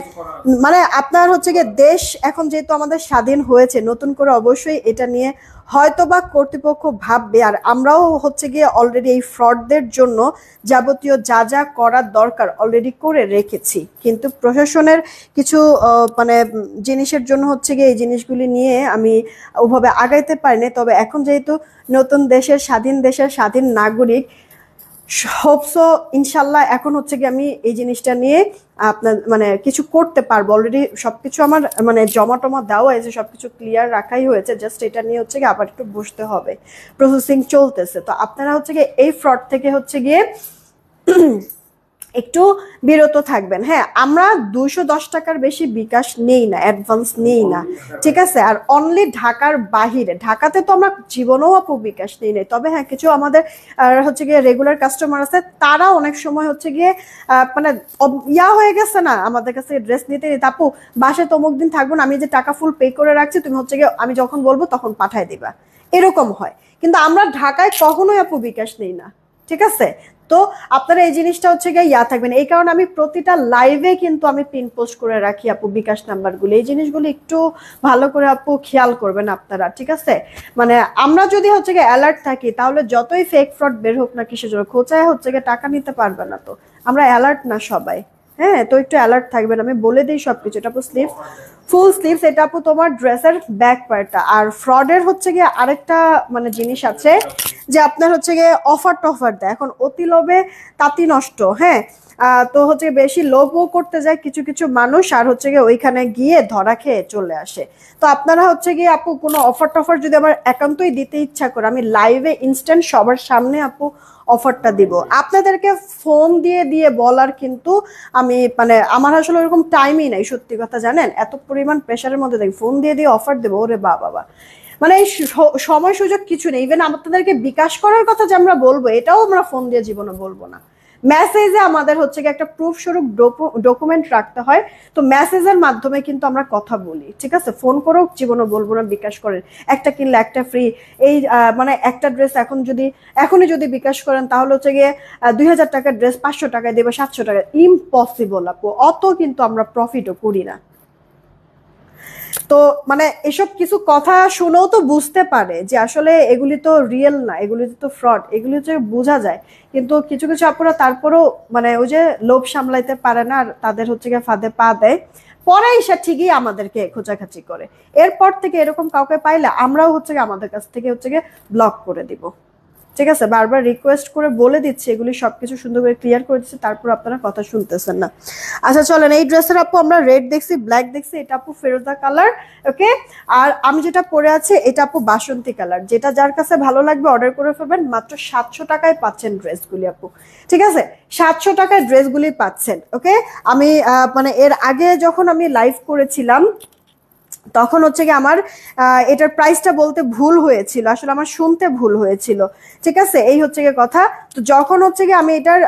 Speaker 1: মানে আপনার হচ্ছে গিয়ে দেশ এখন যেহেতু আমাদের স্বাধীন হয়েছে নতুন করে অবশ্যই এটা নিয়ে হয়তো বা কর্তৃপক্ষ ভাববে আর আমরাও হচ্ছে গিয়ে অলরেডি এই ফ্রডদের জন্য যাবতীয় যা যা করার দরকার অলরেডি করে রেখেছি কিন্তু প্রশাসনের কিছু মানে জিনিসের জন্য হচ্ছে গিয়ে এই জিনিসগুলি নিয়ে আমি ওভাবে আগাইতে পারিনি তবে এখন যেহেতু নতুন দেশের স্বাধীন দেশের স্বাধীন নাগরিক হোপসো ইনশাল্লাহ এখন হচ্ছে গিয়ে আমি এই জিনিসটা নিয়ে আপনার মানে কিছু করতে পারবো অলরেডি সবকিছু আমার মানে জমা টমা দেওয়া হয়েছে সবকিছু ক্লিয়ার রাখাই হয়েছে জাস্ট এটা নিয়ে হচ্ছে গিয়ে আবার একটু বসতে হবে প্রসেসিং চলতেছে তো আপনারা হচ্ছে গিয়ে এই ফ্রড থেকে হচ্ছে গিয়ে একটু বিরত থাকবেন হ্যাঁ আমরা দুইশো দশ টাকার বেশি বিকাশ নেই না অ্যাডভান্স নেই না ঠিক আছে আর অনলি ঢাকার বাহিরে ঢাকাতে তো আমরা জীবনেও আপু বিকাশ নেই নাই তবে হ্যাঁ কিছু আমাদের হচ্ছে গিয়ে রেগুলার কাস্টমার আছে তারা অনেক সময় হচ্ছে গিয়ে মানে ইয়া হয়ে গেছে না আমাদের কাছে ড্রেস নিতে নিতে আপু বাসে তমুক দিন থাকবো আমি যে টাকা ফুল পে করে রাখছি তুমি হচ্ছে গিয়ে আমি যখন বলবো তখন পাঠায় দিবা এরকম হয় কিন্তু আমরা ঢাকায় কখনোই আপু বিকাশ নেই না ঠিক আছে তো আপনারা এই জিনিসটা হচ্ছে গিয়ে ইয়া থাকবেন এই কারণে আমি প্রতিটা লাইভে কিন্তু আমি পিন পোস্ট করে রাখি আপু বিকাশ নাম্বারগুলো এই জিনিসগুলো একটু ভালো করে আপু খেয়াল করবেন আপনারা ঠিক আছে মানে আমরা যদি হচ্ছে গিয়ে অ্যালার্ট থাকি তাহলে যতই ফেক ফ্রড বের হোক না কিসের জন্য খোঁচায় হচ্ছে গিয়ে টাকা নিতে পারবে না তো আমরা অ্যালার্ট না সবাই হ্যাঁ তো একটু অ্যালার্ট থাকবেন আমি বলে দিই সব কিছু এটা আপু স্লিভস ফুল স্লিভস এটা আপু তোমার ড্রেসের ব্যাক পার্টটা আর ফ্রডের হচ্ছে গিয়ে আরেকটা মানে জিনিস আছে যে আপনার হচ্ছে গিয়ে অফার টফার দেয় এখন অতি লোভে তাঁতি নষ্ট হ্যাঁ তো হচ্ছে বেশি লোভও করতে যায় কিছু কিছু মানুষ আর হচ্ছে গিয়ে ওইখানে গিয়ে ধরা খেয়ে চলে আসে তো আপনারা হচ্ছে গিয়ে আপু কোনো অফার টফার যদি আমার একান্তই দিতে ইচ্ছা করে আমি লাইভে ইনস্ট্যান্ট সবার সামনে আপু অফারটা দিব আপনাদেরকে ফোন দিয়ে দিয়ে বলার কিন্তু আমি মানে আমার আসলে ওরকম টাইমই নাই সত্যি কথা জানেন এত পরিমাণ প্রেশারের মধ্যে থাকি ফোন দিয়ে দিয়ে অফার দেবো ওরে বা বাবা মানে সময় সুযোগ কিছু নেই ইভেন আপনাদেরকে বিকাশ করার কথা যে আমরা বলবো এটাও আমরা ফোন দিয়ে জীবনে বলবো না মেসেজে আমাদের হচ্ছে গিয়ে একটা প্রুফ স্বরূপ ডকুমেন্ট রাখতে হয় তো মেসেজের মাধ্যমে কিন্তু আমরা কথা বলি ঠিক আছে ফোন করেও জীবনও বলবো না বিকাশ করেন একটা কিনলে একটা ফ্রি এই মানে একটা ড্রেস এখন যদি এখনই যদি বিকাশ করেন তাহলে হচ্ছে গিয়ে দুই হাজার টাকার ড্রেস পাঁচশো টাকায় দেবে সাতশো টাকা ইম্পসিবল আপু অত কিন্তু আমরা প্রফিটও করি না তো মানে এসব কিছু কথা শুনেও তো বুঝতে পারে যে আসলে এগুলি তো রিয়েল না এগুলি তো ফ্রড এগুলি হচ্ছে বোঝা যায় কিন্তু কিছু কিছু আপুরা তারপরও মানে ওই যে লোভ সামলাইতে পারে না আর তাদের হচ্ছে গিয়ে ফাঁদে পা দেয় পরে এসে ঠিকই আমাদেরকে খোঁচাখাচি করে এরপর থেকে এরকম কাউকে পাইলে আমরাও হচ্ছে আমাদের কাছ থেকে হচ্ছে গিয়ে ব্লক করে দিব ঠিক আছে বারবার রিকোয়েস্ট করে বলে দিচ্ছি এগুলি সবকিছু সুন্দর করে ক্লিয়ার করে দিচ্ছি তারপর আপনারা কথা শুনতেছেন না আচ্ছা চলেন এই ড্রেসের আপু আমরা রেড দেখছি ব্ল্যাক দেখছি এটা আপু ফেরোজা কালার ওকে আর আমি যেটা পরে আছে এটা আপু বাসন্তী কালার যেটা যার কাছে ভালো লাগবে অর্ডার করে ফেলবেন মাত্র সাতশো টাকায় পাচ্ছেন ড্রেসগুলি আপু ঠিক আছে সাতশো টাকায় ড্রেসগুলি পাচ্ছেন ওকে আমি মানে এর আগে যখন আমি লাইভ করেছিলাম তখন হচ্ছে কি আমার এটার প্রাইসটা বলতে ভুল হয়েছিল আসলে আমার শুনতে ভুল হয়েছিল ঠিক আছে এই হচ্ছে গিয়ে কথা তো যখন হচ্ছে গিয়ে আমি এটার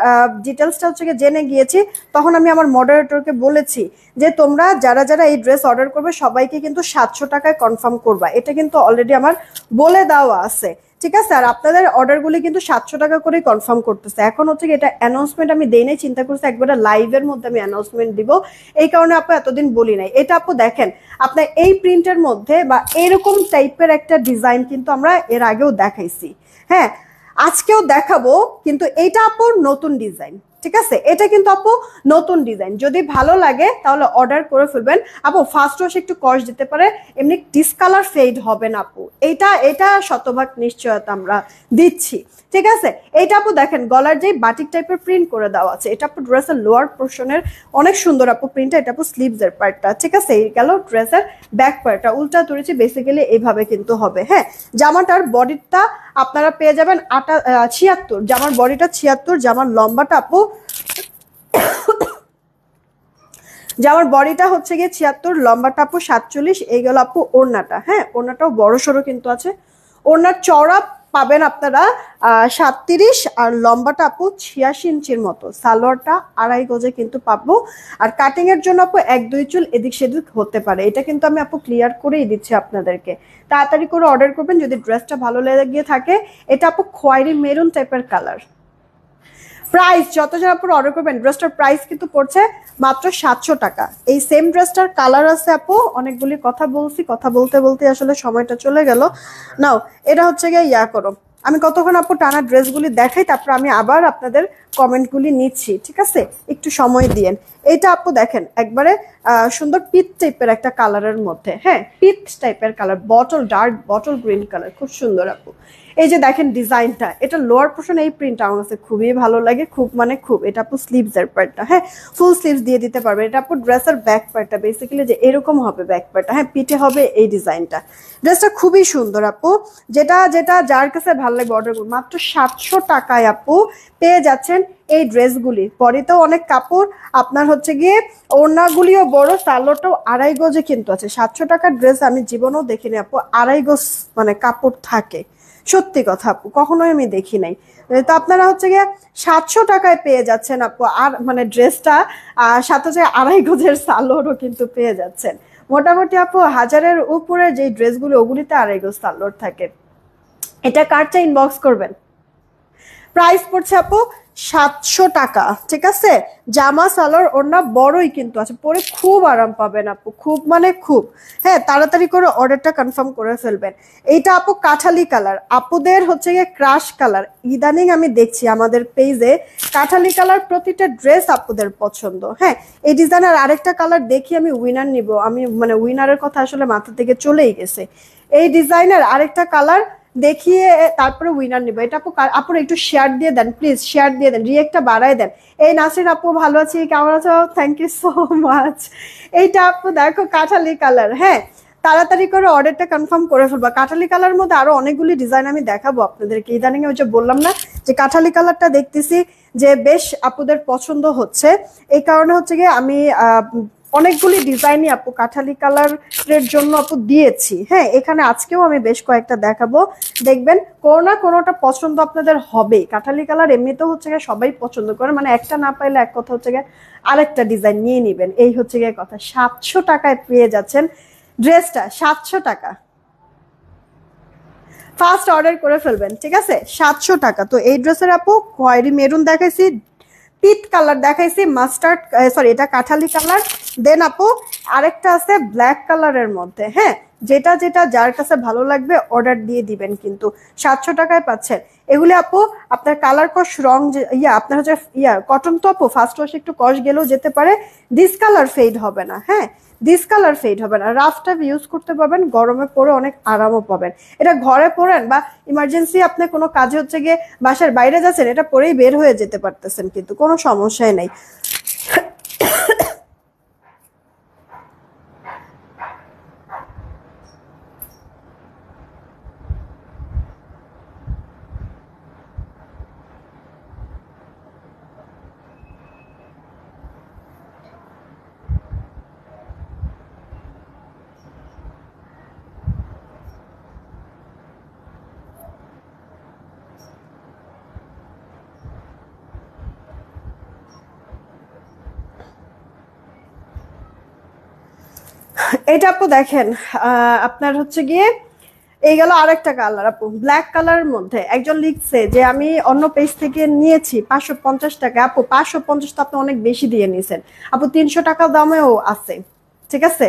Speaker 1: ডিটেলসটা হচ্ছে গিয়ে জেনে গিয়েছি তখন আমি আমার মডারেটরকে বলেছি যে তোমরা যারা যারা এই ড্রেস অর্ডার করবে সবাইকে কিন্তু সাতশো টাকায় কনফার্ম করবা এটা কিন্তু অলরেডি আমার বলে দেওয়া আছে ঠিক আছে আর আপনাদের অর্ডারগুলি কিন্তু সাতশো টাকা করে কনফার্ম করতেছে এখন হচ্ছে এটা অ্যানাউন্সমেন্ট আমি দেই নাই চিন্তা করছি একবারে লাইভের মধ্যে আমি অ্যানাউন্সমেন্ট দিব এই কারণে আপু এতদিন বলি নাই এটা আপু দেখেন আপনার এই প্রিন্টের মধ্যে বা এরকম টাইপের একটা ডিজাইন কিন্তু আমরা এর আগেও দেখাইছি হ্যাঁ আজকেও দেখাবো কিন্তু এটা আপুর নতুন ডিজাইন ঠিক আছে এটা কিন্তু আপু নতুন ডিজাইন যদি ভালো লাগে তাহলে অর্ডার করে ফেলবেন আপু ফার্স্ট ওয়াশ একটু কস দিতে পারে এমনি ডিসকালার ফেড হবে না আপু এটা এটা শতভাগ নিশ্চয়তা আমরা দিচ্ছি ঠিক আছে এটা আপু দেখেন গলার যে বাটিক টাইপের প্রিন্ট করে দেওয়া আছে এটা আপু ড্রেসের লোয়ার পোর্শনের অনেক সুন্দর আপু প্রিন্টটা এটা আপু স্লিভসের পার্টটা ঠিক আছে এই গেল ড্রেসের ব্যাক পার্টটা উল্টা ধরেছি বেসিক্যালি এইভাবে কিন্তু হবে হ্যাঁ জামাটার বডিটা আপনারা পেয়ে যাবেন আটা ছিয়াত্তর জামার বডিটা ছিয়াত্তর জামার লম্বাটা আপু জামার বডিটা হচ্ছে গিয়ে ছিয়াত্তর লম্বাটা আপু সাতচল্লিশ এই গেল আপু ওড়নাটা হ্যাঁ ওড়নাটাও বড় সড়ো কিন্তু আছে ওড়নার চড়া পাবেন আপনারা সাতত্রিশ আর লম্বাটা আপু ছিয়াশি ইঞ্চির মতো সালোয়ারটা আড়াই গজে কিন্তু পাবো আর কাটিং এর জন্য আপু এক দুই চুল এদিক সেদিক হতে পারে এটা কিন্তু আমি আপু ক্লিয়ার করেই দিচ্ছি আপনাদেরকে তাড়াতাড়ি করে অর্ডার করবেন যদি ড্রেসটা ভালো লেগে গিয়ে থাকে এটা আপু খোয়ারি মেরুন টাইপের কালার প্রাইস যত জন আপনার অর্ডার করবেন ড্রেসটার প্রাইস কিন্তু পড়ছে মাত্র সাতশো টাকা এই সেম ড্রেসটার কালার আছে আপু অনেকগুলি কথা বলছি কথা বলতে বলতে আসলে সময়টা চলে গেল নাও এটা হচ্ছে গিয়ে ইয়া করো আমি কতক্ষণ আপু টানা ড্রেসগুলি দেখাই তারপর আমি আবার আপনাদের কমেন্টগুলি নিচ্ছি ঠিক আছে একটু সময় দিয়েন এটা আপু দেখেন একবারে সুন্দর পিথ টাইপের একটা কালারের মধ্যে হ্যাঁ পিথ টাইপের colour bottle dark bottle green colour খুব সুন্দর আপু এই যে দেখেন ডিজাইনটা এটা লোয়ার পোর্শন এই প্রিন্টটা আমার কাছে খুবই ভালো লাগে খুব মানে খুব এটা আপু স্লিভস এর পার্টটা হ্যাঁ ফুল স্লিভস দিয়ে দিতে পারবে এটা আপু ড্রেসের ব্যাক পার্টটা বেসিক্যালি যে এরকম হবে ব্যাক পার্টটা হ্যাঁ পিঠে হবে এই ডিজাইনটা ড্রেসটা খুবই সুন্দর আপু যেটা যেটা যার কাছে ভালো লাগবে অর্ডার করুন মাত্র সাতশো টাকায় আপু পেয়ে যাচ্ছেন এই ড্রেসগুলি পরে তো অনেক কাপড় আপনার হচ্ছে গিয়ে ওড়নাগুলিও বড় সালোটাও আড়াই গজে কিন্তু আছে সাতশো টাকার ড্রেস আমি জীবনেও দেখিনি আপু আড়াই গজ মানে কাপড় থাকে সত্যি কথা আপু কখনোই আমি দেখি নাই তো আপনারা হচ্ছে গিয়ে সাতশো টাকায় পেয়ে যাচ্ছেন আপু আর মানে ড্রেসটা সাথে হচ্ছে আড়াই গজের সালোরও কিন্তু পেয়ে যাচ্ছেন মোটামুটি আপু হাজারের উপরে যে ড্রেসগুলো ওগুলিতে আড়াই গজ সালোর থাকে এটা কার্ডটা ইনবক্স করবেন প্রাইস পড়ছে আপু সাতশো টাকা ঠিক আছে জামা সালোয়ার ওড়না বড়ই কিন্তু আছে পরে খুব আরাম পাবেন আপু খুব মানে খুব হ্যাঁ তাড়াতাড়ি করে অর্ডারটা কনফার্ম করে ফেলবেন এইটা আপু কাঁঠালি কালার আপুদের হচ্ছে গিয়ে ক্রাশ কালার ইদানিং আমি দেখছি আমাদের পেজে কাঁঠালি কালার প্রতিটা ড্রেস আপুদের পছন্দ হ্যাঁ এই ডিজাইনার আরেকটা কালার দেখি আমি উইনার নিব আমি মানে উইনারের কথা আসলে মাথা থেকে চলেই গেছে এই ডিজাইনের আরেকটা কালার দেখিয়ে তারপরে উইনার নেবো এটা আপু আপুর একটু শেয়ার দিয়ে দেন প্লিজ শেয়ার দিয়ে দেন রিয়েক্টটা বাড়ায় দেন এই নাসির আপু ভালো আছি কেমন আছো থ্যাংক ইউ সো মাচ এইটা আপু দেখো কাঁঠালি কালার হ্যাঁ তাড়াতাড়ি করে অর্ডারটা কনফার্ম করে ফেলবো কাঁঠালি কালার মধ্যে আরো অনেকগুলি ডিজাইন আমি দেখাবো আপনাদেরকে ইদানিং ওই যে বললাম না যে কাঁঠালি কালারটা দেখতেছি যে বেশ আপুদের পছন্দ হচ্ছে এই কারণে হচ্ছে গিয়ে আমি অনেকগুলি ডিজাইনই আপু কাঠালি কালারের জন্য আপু দিয়েছি হ্যাঁ এখানে আজকেও আমি বেশ কয়েকটা দেখাবো দেখবেন কোনো না কোনোটা পছন্দ আপনাদের হবে কাঠালি কালার এমনিতেও হচ্ছে গিয়ে সবাই পছন্দ করে মানে একটা না পাইলে এক কথা হচ্ছে গিয়ে আরেকটা ডিজাইন নিয়ে নেবেন এই হচ্ছে গিয়ে কথা সাতশো টাকায় পেয়ে যাচ্ছেন ড্রেসটা সাতশো টাকা ফার্স্ট অর্ডার করে ফেলবেন ঠিক আছে সাতশো টাকা তো এই ড্রেসের আপু খয়েরি মেরুন দেখাইছি পিত কালার দেখাইছি মাস্টার্ড সরি এটা কাঁঠালি কালার দেন আপু আরেকটা আছে ব্ল্যাক কালারের মধ্যে হ্যাঁ যেটা যেটা যার কাছে ভালো লাগবে অর্ডার দিয়ে দিবেন কিন্তু সাতশো টাকায় পাচ্ছেন এগুলি আপু আপনার কালার কস রং ইয়া আপনার হচ্ছে ইয়া কটন তো আপু ফার্স্ট ওয়াশ একটু কস গেলেও যেতে পারে ডিসকালার ফেড হবে না হ্যাঁ দিস কালার ফেড হবে না রাফ টাইপ ইউজ করতে পারবেন গরমে পরে অনেক আরামও পাবেন এটা ঘরে পরেন বা ইমার্জেন্সি আপনি কোনো কাজে হচ্ছে গিয়ে বাসার বাইরে যাচ্ছেন এটা পরেই বের হয়ে যেতে পারতেছেন কিন্তু কোনো সমস্যাই নাই এটা আপু দেখেন আপনার হচ্ছে গিয়ে এই গেল আর একটা কালার আপু ব্ল্যাক কালারের মধ্যে একজন লিখছে যে আমি অন্য পেজ থেকে নিয়েছি পাঁচশো পঞ্চাশ টাকা আপু পাঁচশো পঞ্চাশ আপনি অনেক বেশি দিয়ে নিয়েছেন আপু তিনশো টাকা দামেও আছে ঠিক আছে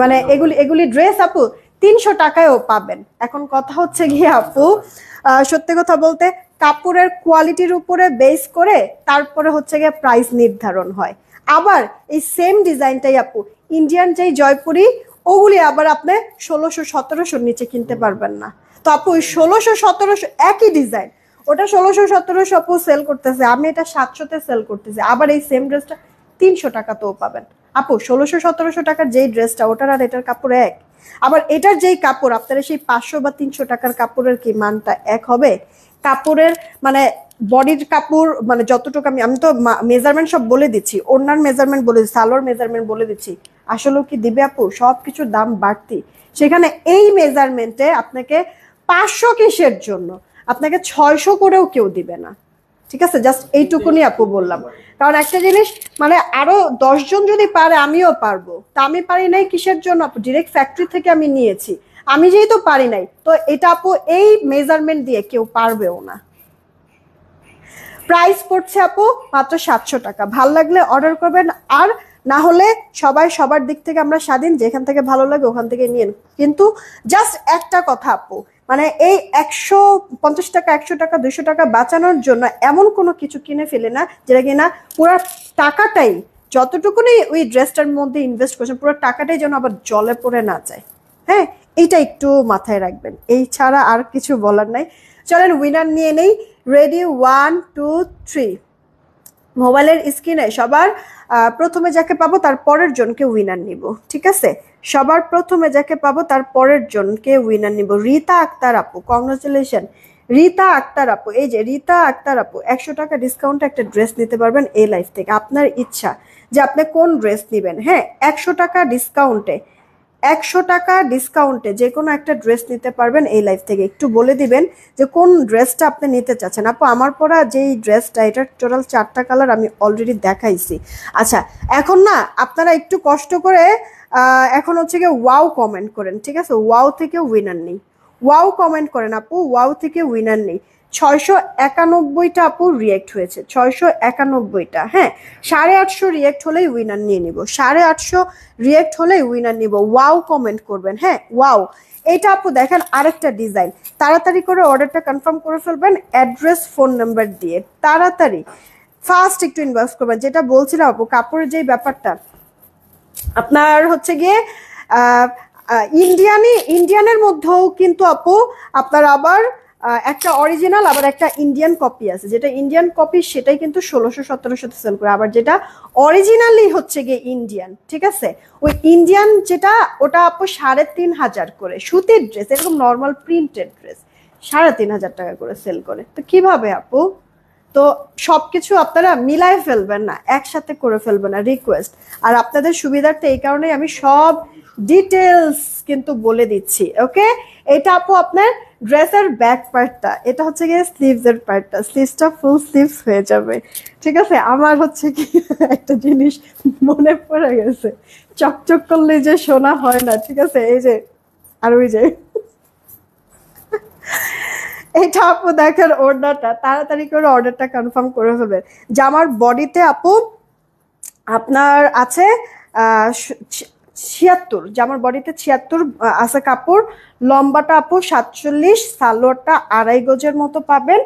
Speaker 1: মানে এগুলি এগুলি ড্রেস আপু তিনশো টাকায়ও পাবেন এখন কথা হচ্ছে গিয়ে আপু সত্যি কথা বলতে কাপড়ের কোয়ালিটির উপরে বেস করে তারপরে হচ্ছে গিয়ে প্রাইস নির্ধারণ হয় আবার এই সেম ডিজাইনটাই আপু ইন্ডিয়ান যেই জয়পুরি ওগুলি আবার আপনি ষোলোশো সতেরোশোর নিচে কিনতে পারবেন না তো আপু ওই ষোলোশো সতেরোশো একই ডিজাইন ওটা ষোলোশো সতেরোশো আপু সেল করতেছে আমি এটা সাতশোতে সেল করতেছি আবার এই সেম ড্রেসটা তিনশো টাকাতেও পাবেন আপু ষোলোশো সতেরোশো টাকার যেই ড্রেসটা ওটার আর এটার কাপড় এক আবার এটার যেই কাপড় আপনারা সেই পাঁচশো বা তিনশো টাকার কাপড়ের কি মানটা এক হবে কাপড়ের মানে বডির কাপড় মানে যতটুকু আমি আমি তো মেজারমেন্ট সব বলে দিচ্ছি অন্যান্য মেজারমেন্ট বলে দিচ্ছি সালোর মেজারমেন্ট বলে দিচ্ছি আসলেও কি দিবে আপু সব কিছুর দাম বাড়তি সেখানে এই মেজারমেন্টে আপনাকে পাঁচশো কিসের জন্য আপনাকে ছয়শো করেও কেউ দিবে না ঠিক আছে জাস্ট এইটুকুনি আপু বললাম কারণ একটা জিনিস মানে আরো দশজন যদি পারে আমিও পারবো তা আমি পারি নাই কিসের জন্য আপু ডিরেক্ট ফ্যাক্টরি থেকে আমি নিয়েছি আমি যেহেতু পারি নাই তো এটা আপু এই মেজারমেন্ট দিয়ে কেউ পারবেও না প্রাইস পড়ছে আপু মাত্র সাতশো টাকা ভাল লাগলে অর্ডার করবেন আর না হলে সবাই সবার দিক থেকে আমরা স্বাধীন যেখান থেকে ভালো লাগে ওখান থেকে নিয়ে কিন্তু জাস্ট একটা কথা আপু মানে এই একশো পঞ্চাশ টাকা একশো টাকা দুশো টাকা বাঁচানোর জন্য এমন কোনো কিছু কিনে ফেলে না যেটা কিনা পুরো টাকাটাই যতটুকুনি ওই ড্রেসটার মধ্যে ইনভেস্ট করছেন পুরো টাকাটাই যেন আবার জলে পড়ে না যায় হ্যাঁ এটা একটু মাথায় রাখবেন এই ছাড়া আর কিছু বলার নাই চলেন উইনার নিয়ে নেই রেডি ওয়ান টু থ্রি মোবাইলের স্ক্রিনে সবার প্রথমে যাকে পাবো তার পরের জনকে উইনার নিব ঠিক আছে সবার প্রথমে যাকে পাবো তার পরের জনকে উইনার নিব রীতা আক্তার আপু কংগ্রাচুলেশন রীতা আক্তার আপু এই যে রীতা আক্তার আপু একশো টাকা ডিসকাউন্টে একটা ড্রেস নিতে পারবেন এই লাইফ থেকে আপনার ইচ্ছা যে আপনি কোন ড্রেস নেবেন হ্যাঁ একশো টাকা ডিসকাউন্টে একশো টাকা ডিসকাউন্টে যে কোনো একটা ড্রেস নিতে পারবেন এই লাইফ থেকে একটু বলে দিবেন যে কোন ড্রেসটা আপনি নিতে চাচ্ছেন আপু আমার পরা যেই ড্রেসটা এটার টোটাল চারটা কালার আমি অলরেডি দেখাইছি আচ্ছা এখন না আপনারা একটু কষ্ট করে এখন হচ্ছে গিয়ে ওয়াও কমেন্ট করেন ঠিক আছে ওয়াও থেকে উইনার নেই ওয়াও কমেন্ট করেন আপু ওয়াও থেকে উইনার নেই ছয়শো একানব্বইটা আপু রিয়েক্ট হয়েছে ছয়শো একানব্বইটা হ্যাঁ সাড়ে আটশো রিয়েক্ট হলেই উইনার নিয়ে নিব সাড়ে আটশো রিয়েক্ট হলেই উইনার নিব ওয়াও কমেন্ট করবেন হ্যাঁ ওয়াও এটা আপু দেখেন আরেকটা ডিজাইন তাড়াতাড়ি করে অর্ডারটা কনফার্ম করে ফেলবেন অ্যাড্রেস ফোন নাম্বার দিয়ে তাড়াতাড়ি ফার্স্ট একটু ইনবক্স করবেন যেটা বলছিলাম আপু কাপড়ের যেই ব্যাপারটা আপনার হচ্ছে গিয়ে ইন্ডিয়ানি ইন্ডিয়ানের মধ্যেও কিন্তু আপু আপনার আবার একটা অরিজিনাল আবার একটা ইন্ডিয়ান কপি আছে যেটা ইন্ডিয়ান কপি সেটাই কিন্তু ষোলোশো সতেরোশোতে সেল করে আবার যেটা অরিজিনালি হচ্ছে গিয়ে ইন্ডিয়ান ঠিক আছে ওই ইন্ডিয়ান যেটা ওটা আপু সাড়ে তিন হাজার করে সুতির ড্রেস এরকম নর্মাল প্রিন্টেড ড্রেস সাড়ে তিন হাজার টাকা করে সেল করে তো কিভাবে আপু তো সব কিছু আপনারা মিলাই ফেলবেন না একসাথে করে ফেলবেন না রিকোয়েস্ট আর আপনাদের সুবিধার্থে এই কারণেই আমি সব ডিটেলস কিন্তু বলে দিচ্ছি ওকে এটা আপু আপনার ড্রেসের ব্যাক পার্টটা এটা হচ্ছে গিয়ে স্লিভস এর পার্টটা স্লিভসটা ফুল স্লিভস হয়ে যাবে ঠিক আছে আমার হচ্ছে কি একটা জিনিস মনে পড়ে গেছে চকচক করলে যে সোনা হয় না ঠিক আছে এই যে আর ওই যে এটা আপু দেখেন অর্ডারটা তাড়াতাড়ি করে অর্ডারটা কনফার্ম করে ফেলবেন আমার বডিতে আপু আপনার আছে ছিয়াত্তর আমার বডিতে ছিয়াত্তর আছে কাপড় লম্বাটা আপু সাতচল্লিশ সালোয়ারটা আড়াই গজের মতো পাবেন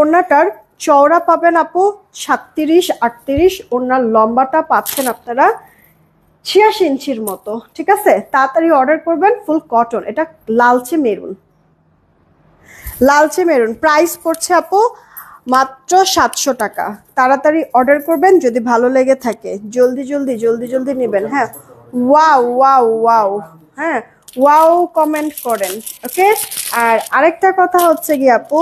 Speaker 1: ওনাটার চওড়া পাবেন আপু সাতত্রিশ আটত্রিশ ওনার লম্বাটা পাচ্ছেন আপনারা ছিয়াশি ইঞ্চির মতো ঠিক আছে তাড়াতাড়ি অর্ডার করবেন ফুল কটন এটা লালচে মেরুন লালচে মেরুন প্রাইস পড়ছে আপু মাত্র সাতশো টাকা তাড়াতাড়ি অর্ডার করবেন যদি ভালো লেগে থাকে জলদি জলদি জলদি জলদি নেবেন হ্যাঁ ওয়াও ওয়াও ওয়াও হ্যাঁ ওয়াও কমেন্ট করেন ওকে আর আরেকটা কথা হচ্ছে কি আপু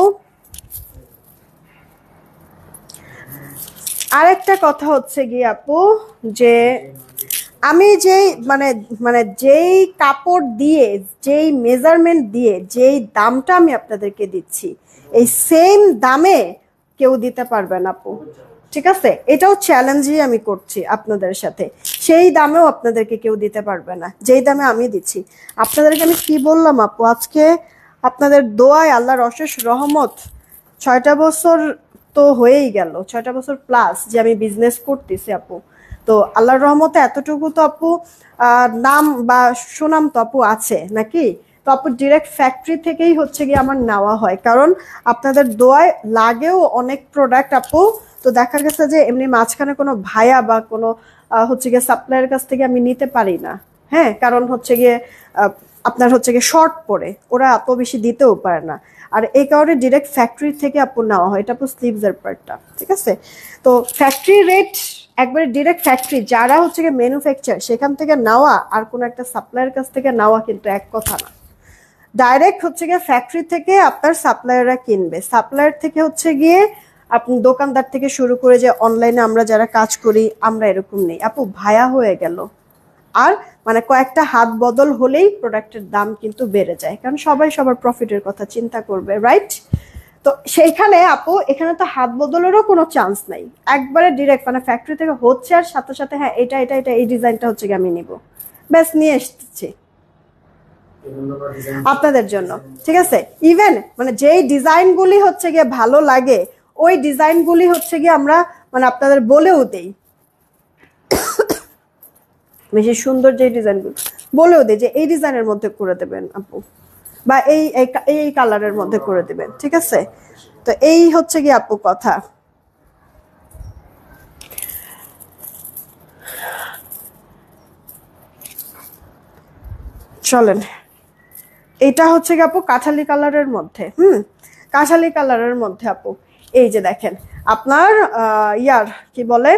Speaker 1: আরেকটা কথা হচ্ছে কি আপু যে আমি যেই মানে মানে যেই কাপড় দিয়ে যেই মেজারমেন্ট দিয়ে যেই দামটা আমি আপনাদেরকে দিচ্ছি এই সেম দামে কেউ দিতে পারবেন আপু ঠিক আছে এটাও চ্যালেঞ্জই আমি করছি আপনাদের সাথে সেই দামেও আপনাদেরকে কেউ দিতে পারবে না যেই দামে আমি দিচ্ছি আপনাদেরকে আমি কি বললাম আপু আজকে আপনাদের দোয়ায় আল্লাহর অশেষ রহমত ছয়টা বছর তো হয়েই গেল ছয়টা বছর প্লাস যে আমি বিজনেস করতেছি আপু তো আল্লাহর রহমতে এতটুকু তো আপু নাম বা সুনাম তো আপু আছে নাকি তো আপু ডিরেক্ট ফ্যাক্টরি থেকেই হচ্ছে গিয়ে আমার নেওয়া হয় কারণ আপনাদের দোয়ায় লাগেও অনেক প্রোডাক্ট আপু তো দেখা গেছে যে এমনি মাঝখানে কোনো ভায়া বা কোনো হচ্ছে গিয়ে সাপ্লাইয়ের কাছ থেকে আমি নিতে পারি না হ্যাঁ কারণ হচ্ছে গিয়ে আপনার হচ্ছে গিয়ে শর্ট পড়ে ওরা এত বেশি দিতেও পারে না আর এই কারণে ডিরেক্ট ফ্যাক্টরি থেকে আপু নেওয়া হয় এটা আপু স্লিভসের পার্টটা ঠিক আছে তো ফ্যাক্টরি রেট একবারে ডিরেক্ট ফ্যাক্টরি যারা হচ্ছে গিয়ে ম্যানুফ্যাকচার সেখান থেকে নেওয়া আর কোনো একটা সাপ্লাইয়ের কাছ থেকে নেওয়া কিন্তু এক কথা না ডাইরেক্ট হচ্ছে গিয়ে ফ্যাক্টরি থেকে আপনার সাপ্লায়াররা কিনবে সাপ্লায়ার থেকে হচ্ছে গিয়ে আপনি দোকানদার থেকে শুরু করে যে অনলাইনে আমরা যারা কাজ করি আমরা এরকম নেই আপু ভায়া হয়ে গেল আর মানে কয়েকটা হাত বদল হলেই প্রোডাক্টের দাম কিন্তু বেড়ে যায় কারণ সবাই সবার প্রফিটের কথা চিন্তা করবে রাইট তো সেইখানে আপু এখানে তো হাত বদলেরও কোনো চান্স নাই একবারে ডিরেক্ট মানে ফ্যাক্টরি থেকে হচ্ছে আর সাথে সাথে হ্যাঁ এটা এটা এটা এই ডিজাইনটা হচ্ছে আমি নিব ব্যাস নিয়ে এসেছি আপনাদের জন্য ঠিক আছে ইভেন মানে যেই ডিজাইনগুলি হচ্ছে গিয়ে ভালো লাগে ওই ডিজাইনগুলি হচ্ছে গিয়ে আমরা মানে আপনাদের বলেও দেই বেশি সুন্দর যে ডিজাইনগুলো বলেও দেই যে এই ডিজাইনের মধ্যে করে দেবেন আপু বা এই এই কালারের মধ্যে করে দেবেন ঠিক আছে তো এই হচ্ছে গিয়ে আপু কথা চলেন এটা হচ্ছে কি আপু কাঁঠালি কালারের মধ্যে হুম কাঁঠালি কালারের মধ্যে আপু এই যে দেখেন আপনার ইয়ার কি বলে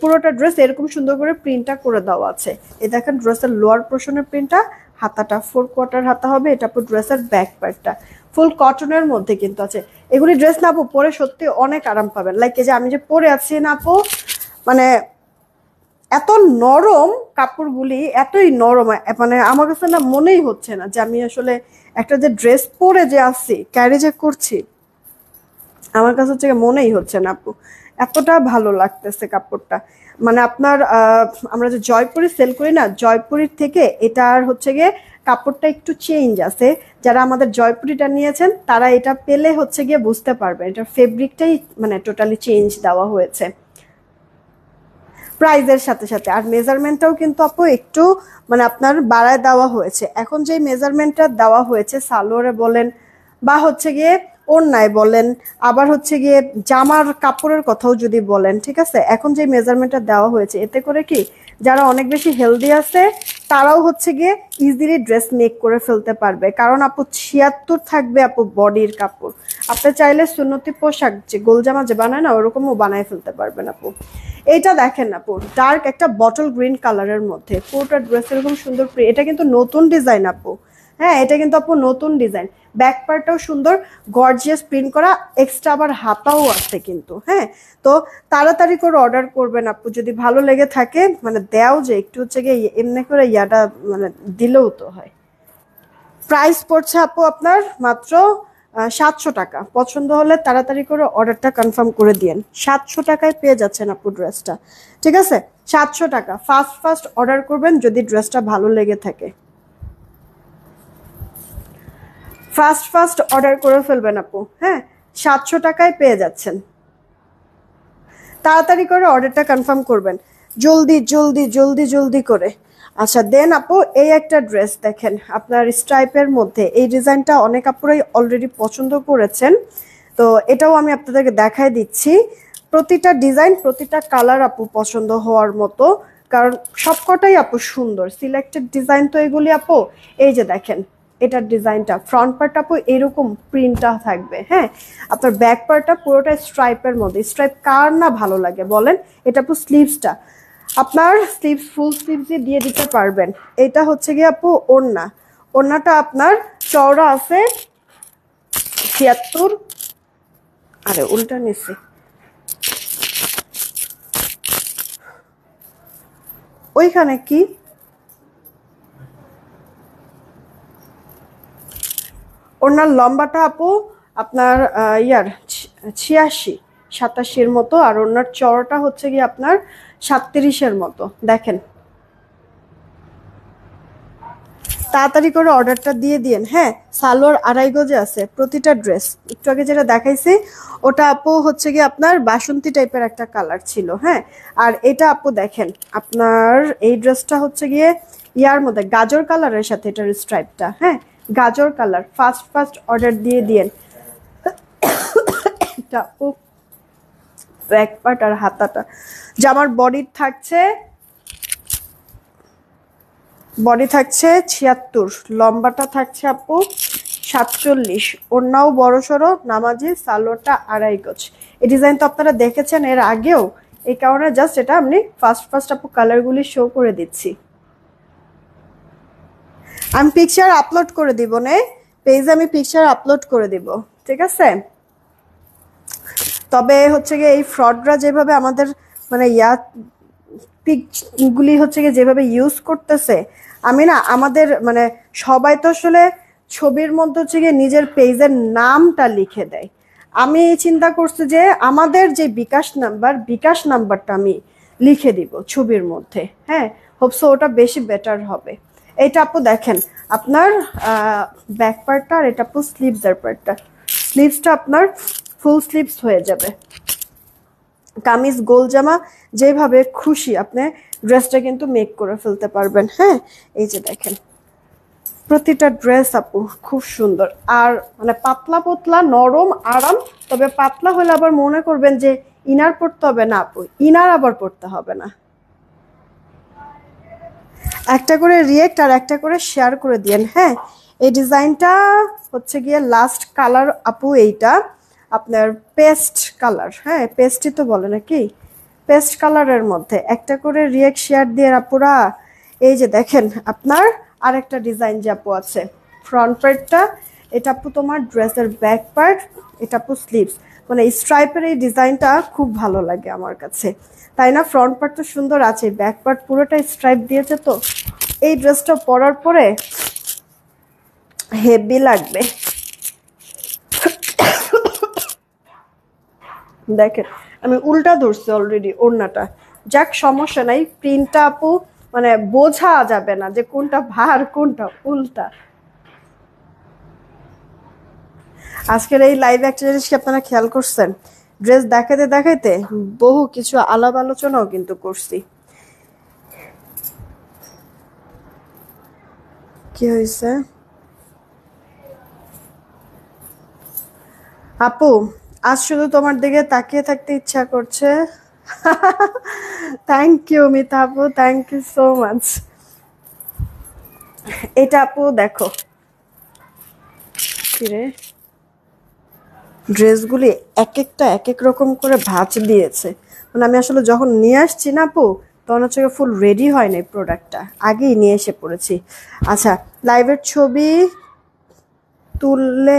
Speaker 1: পুরোটা ড্রেস এরকম সুন্দর করে প্রিন্টটা করে দেওয়া আছে এই দেখেন ড্রেসের লোয়ার পোর্শনের প্রিন্টটা হাতাটা ফোর কোয়ার্টার হাতা হবে এটা পুরো ড্রেসের ব্যাক প্যাডটা ফুল কটনের মধ্যে কিন্তু আছে এগুলি ড্রেস না আপু পরে সত্যি অনেক আরাম পাবেন লাইক এই যে আমি যে পরে আছি না আপু মানে এত নরম কাপড়গুলি এতই নরম মানে আমার কাছে না মনেই হচ্ছে না যে আমি আসলে একটা যে ড্রেস পরে যে আসছি ক্যারি যে করছি আমার কাছে হচ্ছে মনেই হচ্ছে না আপু এতটা ভালো লাগতেছে কাপড়টা মানে আপনার আমরা যে জয়পুরি সেল করি না জয়পুরের থেকে এটার হচ্ছে গিয়ে কাপড়টা একটু চেঞ্জ আছে যারা আমাদের জয়পুরিটা নিয়েছেন তারা এটা পেলে হচ্ছে গিয়ে বুঝতে পারবেন এটার ফেব্রিকটাই মানে টোটালি চেঞ্জ দেওয়া হয়েছে প্রাইজের সাথে সাথে আর মেজারমেন্টটাও কিন্তু আপু একটু মানে আপনার বাড়ায় দেওয়া হয়েছে এখন যে মেজারমেন্টটা দেওয়া হয়েছে সালোয়ারে বলেন বা হচ্ছে গিয়ে অন্যায় বলেন আবার হচ্ছে গিয়ে জামার কাপড়ের কথাও যদি বলেন ঠিক আছে এখন যে মেজারমেন্টটা দেওয়া হয়েছে এতে করে কি যারা অনেক বেশি হেলদি আছে তারাও হচ্ছে গিয়ে ইজিলি ড্রেস মেক করে ফেলতে পারবে কারণ আপু ছিয়াত্তর থাকবে আপু বডির কাপড় আপনি চাইলে সুন্নতি পোশাক যে গোলজামা যে বানায় না ওরকমও বানায় ফেলতে পারবেন আপু এইটা দেখেন আপু ডার্ক একটা বটল গ্রিন কালারের মধ্যে পুরোটা ড্রেস এরকম সুন্দর এটা কিন্তু নতুন ডিজাইন আপু হ্যাঁ এটা কিন্তু আপু নতুন ডিজাইন ব্যাক পার্টটাও সুন্দর গর্জিয়াস প্রিন্ট করা এক্সট্রা আবার হাতাও আছে কিন্তু হ্যাঁ তো তাড়াতাড়ি করে অর্ডার করবেন আপু যদি ভালো লেগে থাকে মানে দেও যে একটু হচ্ছে গিয়ে ইয়ে, এমনি করে ইয়াটা মানে দিলেও তো হয় প্রাইস পড়ছে আপু আপনার মাত্র সাতশো টাকা পছন্দ হলে তাড়াতাড়ি করে অর্ডারটা কনফার্ম করে দিয়েন সাতশো টাকায় পেয়ে যাচ্ছেন আপু ড্রেসটা ঠিক আছে সাতশো টাকা ফার্স্ট ফার্স্ট অর্ডার করবেন যদি ড্রেসটা ভালো লেগে থাকে ফাস্ট ফাস্ট অর্ডার করে ফেলবেন আপু হ্যাঁ সাতশো টাকায় পেয়ে যাচ্ছেন তাড়াতাড়ি করে অর্ডারটা কনফার্ম করবেন জলদি জলদি জলদি জলদি করে আচ্ছা দেন আপু এই একটা ড্রেস দেখেন আপনার স্ট্রাইপের মধ্যে এই ডিজাইনটা অনেক আপুরাই অলরেডি পছন্দ করেছেন তো এটাও আমি আপনাদেরকে দেখাই দিচ্ছি প্রতিটা ডিজাইন প্রতিটা কালার আপু পছন্দ হওয়ার মতো কারণ সবকটাই আপু সুন্দর সিলেক্টেড ডিজাইন তো এগুলি আপু এই যে দেখেন এটার ডিজাইনটা ফ্রন্ট পার্টটা পুরো এরকম প্রিন্টটা থাকবে হ্যাঁ আপনার ব্যাক পার্টটা পুরোটা স্ট্রাইপের মধ্যে স্ট্রাইপ কার না ভালো লাগে বলেন এটা পুরো স্লিভসটা আপনার স্লিভস ফুল স্লিভস দিয়ে দিতে পারবেন এটা হচ্ছে গিয়ে আপু ওড়না ওড়নাটা আপনার চওড়া আছে ছিয়াত্তর আরে উল্টা নিছি ওইখানে কি ওনার লম্বাটা আপু আপনার ইয়ার ছিয়াশি সাতাশির মতো আর ওনার চড়টা হচ্ছে গিয়ে আপনার সাতত্রিশের মতো দেখেন তাড়াতাড়ি করে অর্ডারটা দিয়ে দিন হ্যাঁ সালোয়ার আড়াই গজে আছে প্রতিটা ড্রেস একটু আগে যেটা দেখাইছি ওটা আপু হচ্ছে গিয়ে আপনার বাসন্তী টাইপের একটা কালার ছিল হ্যাঁ আর এটা আপু দেখেন আপনার এই ড্রেসটা হচ্ছে গিয়ে ইয়ার মধ্যে গাজর কালারের সাথে এটার স্ট্রাইপটা হ্যাঁ গাজর কালার ফার্স্ট ফার্স্ট অর্ডার দিয়ে দিয়েন এটা ও ব্যাক পার্ট আর হাতাটা জামার বডি থাকছে বডি থাকছে ছিয়াত্তর লম্বাটা থাকছে আপু সাতচল্লিশ অন্যাও বড় সড়ো নামাজি সালোটা আড়াই গজ এই ডিজাইন তো আপনারা দেখেছেন এর আগেও এই কারণে জাস্ট এটা আপনি ফার্স্ট ফার্স্ট আপু কালারগুলি শো করে দিচ্ছি আমি পিকচার আপলোড করে দিব নে পেজ আমি পিকচার আপলোড করে দিব ঠিক আছে তবে হচ্ছে গিয়ে এই ফ্রডরা যেভাবে আমাদের মানে ইয়া পিকগুলি হচ্ছে গিয়ে যেভাবে ইউজ করতেছে আমি না আমাদের মানে সবাই তো আসলে ছবির মধ্যে হচ্ছে গিয়ে নিজের পেজের নামটা লিখে দেয় আমি চিন্তা করছি যে আমাদের যে বিকাশ নাম্বার বিকাশ নাম্বারটা আমি লিখে দিব ছবির মধ্যে হ্যাঁ হোপসো ওটা বেশি বেটার হবে এটা আপু দেখেন আপনার ব্যাক পার্টটা আর এটা আপু স্লিভসের পার্টটা স্লিভসটা আপনার ফুল স্লিভস হয়ে যাবে কামিজ গোল জামা যেভাবে খুশি আপনি ড্রেসটা কিন্তু মেক করে ফেলতে পারবেন হ্যাঁ এই যে দেখেন প্রতিটা ড্রেস আপু খুব সুন্দর আর মানে পাতলা পাতলা নরম আরাম তবে পাতলা হলে আবার মনে করবেন যে ইনার পরতে হবে না আপু ইনার আবার পরতে হবে না একটা করে রিয়েক্ট আর একটা করে শেয়ার করে দিয়েন হ্যাঁ এই ডিজাইনটা হচ্ছে গিয়ে লাস্ট কালার আপু এইটা আপনার পেস্ট কালার হ্যাঁ পেস্টই তো বলে নাকি পেস্ট কালারের মধ্যে একটা করে রিয়েক্ট শেয়ার দিয়ে আপুরা এই যে দেখেন আপনার আরেকটা ডিজাইন যে আপু আছে ফ্রন্ট পার্টটা এটা আপু তোমার ড্রেসের ব্যাক পার্ট এটা আপু স্লিভস মানে স্ট্রাইপের এই ডিজাইনটা খুব ভালো লাগে আমার কাছে তাই না ফ্রন্ট পার্ট তো সুন্দর আছে ব্যাক পার্ট পুরোটা স্ট্রাইপ দিয়েছে তো এই ড্রেসটা পরার পরে হেভি লাগবে দেখেন আমি উল্টা ধরছি অলরেডি ওড়নাটা যাক সমস্যা নাই প্রিন্টটা আপু মানে বোঝা যাবে না যে কোনটা ভার কোনটা উল্টা আজকের এই লাইভ একটা জিনিস কি আপনারা খেয়াল করছেন ড্রেস দেখাতে দেখাতে বহু কিছু আলাপ আলোচনাও কিন্তু করছি কি হয়েছে আপু আজ শুধু তোমার দিকে তাকিয়ে থাকতে ইচ্ছা করছে থ্যাংক ইউ মিতা আপু থ্যাংক ইউ সো মাচ এটা আপু দেখো ড্রেসগুলি এক একটা এক এক রকম করে ভাঁজ দিয়েছে মানে আমি আসলে যখন নিয়ে আসছি না আপু তখন হচ্ছে ফুল রেডি হয় নাই প্রোডাক্টটা আগেই নিয়ে এসে পড়েছি আচ্ছা লাইভের ছবি তুললে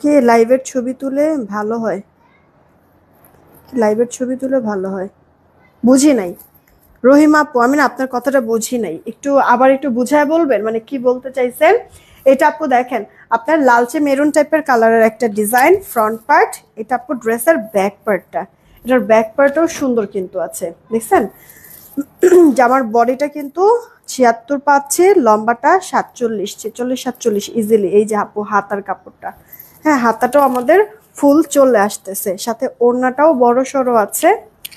Speaker 1: কি লাইভের ছবি তুলে ভালো হয় লাইভের ছবি তুলে ভালো হয় বুঝি নাই রহিমা আপু আমি না আপনার কথাটা বুঝি নাই একটু আবার একটু বুঝায় বলবেন মানে কি বলতে চাইছেন এটা আপু দেখেন আপনার লালচে মেরুন টাইপের কালারের একটা ডিজাইন ফ্রন্ট পার্ট এটা আপু ড্রেসের ব্যাক পার্টটা এটার ব্যাক পার্টও সুন্দর কিন্তু আছে দেখছেন জামার বডিটা কিন্তু ছিয়াত্তর পাচ্ছে লম্বাটা সাতচল্লিশ ছেচল্লিশ সাতচল্লিশ ইজিলি এই যে আপু হাতার কাপড়টা হ্যাঁ হাতাটাও আমাদের ফুল চলে আসতেছে সাথে ওড়নাটাও বড় সড়ো আছে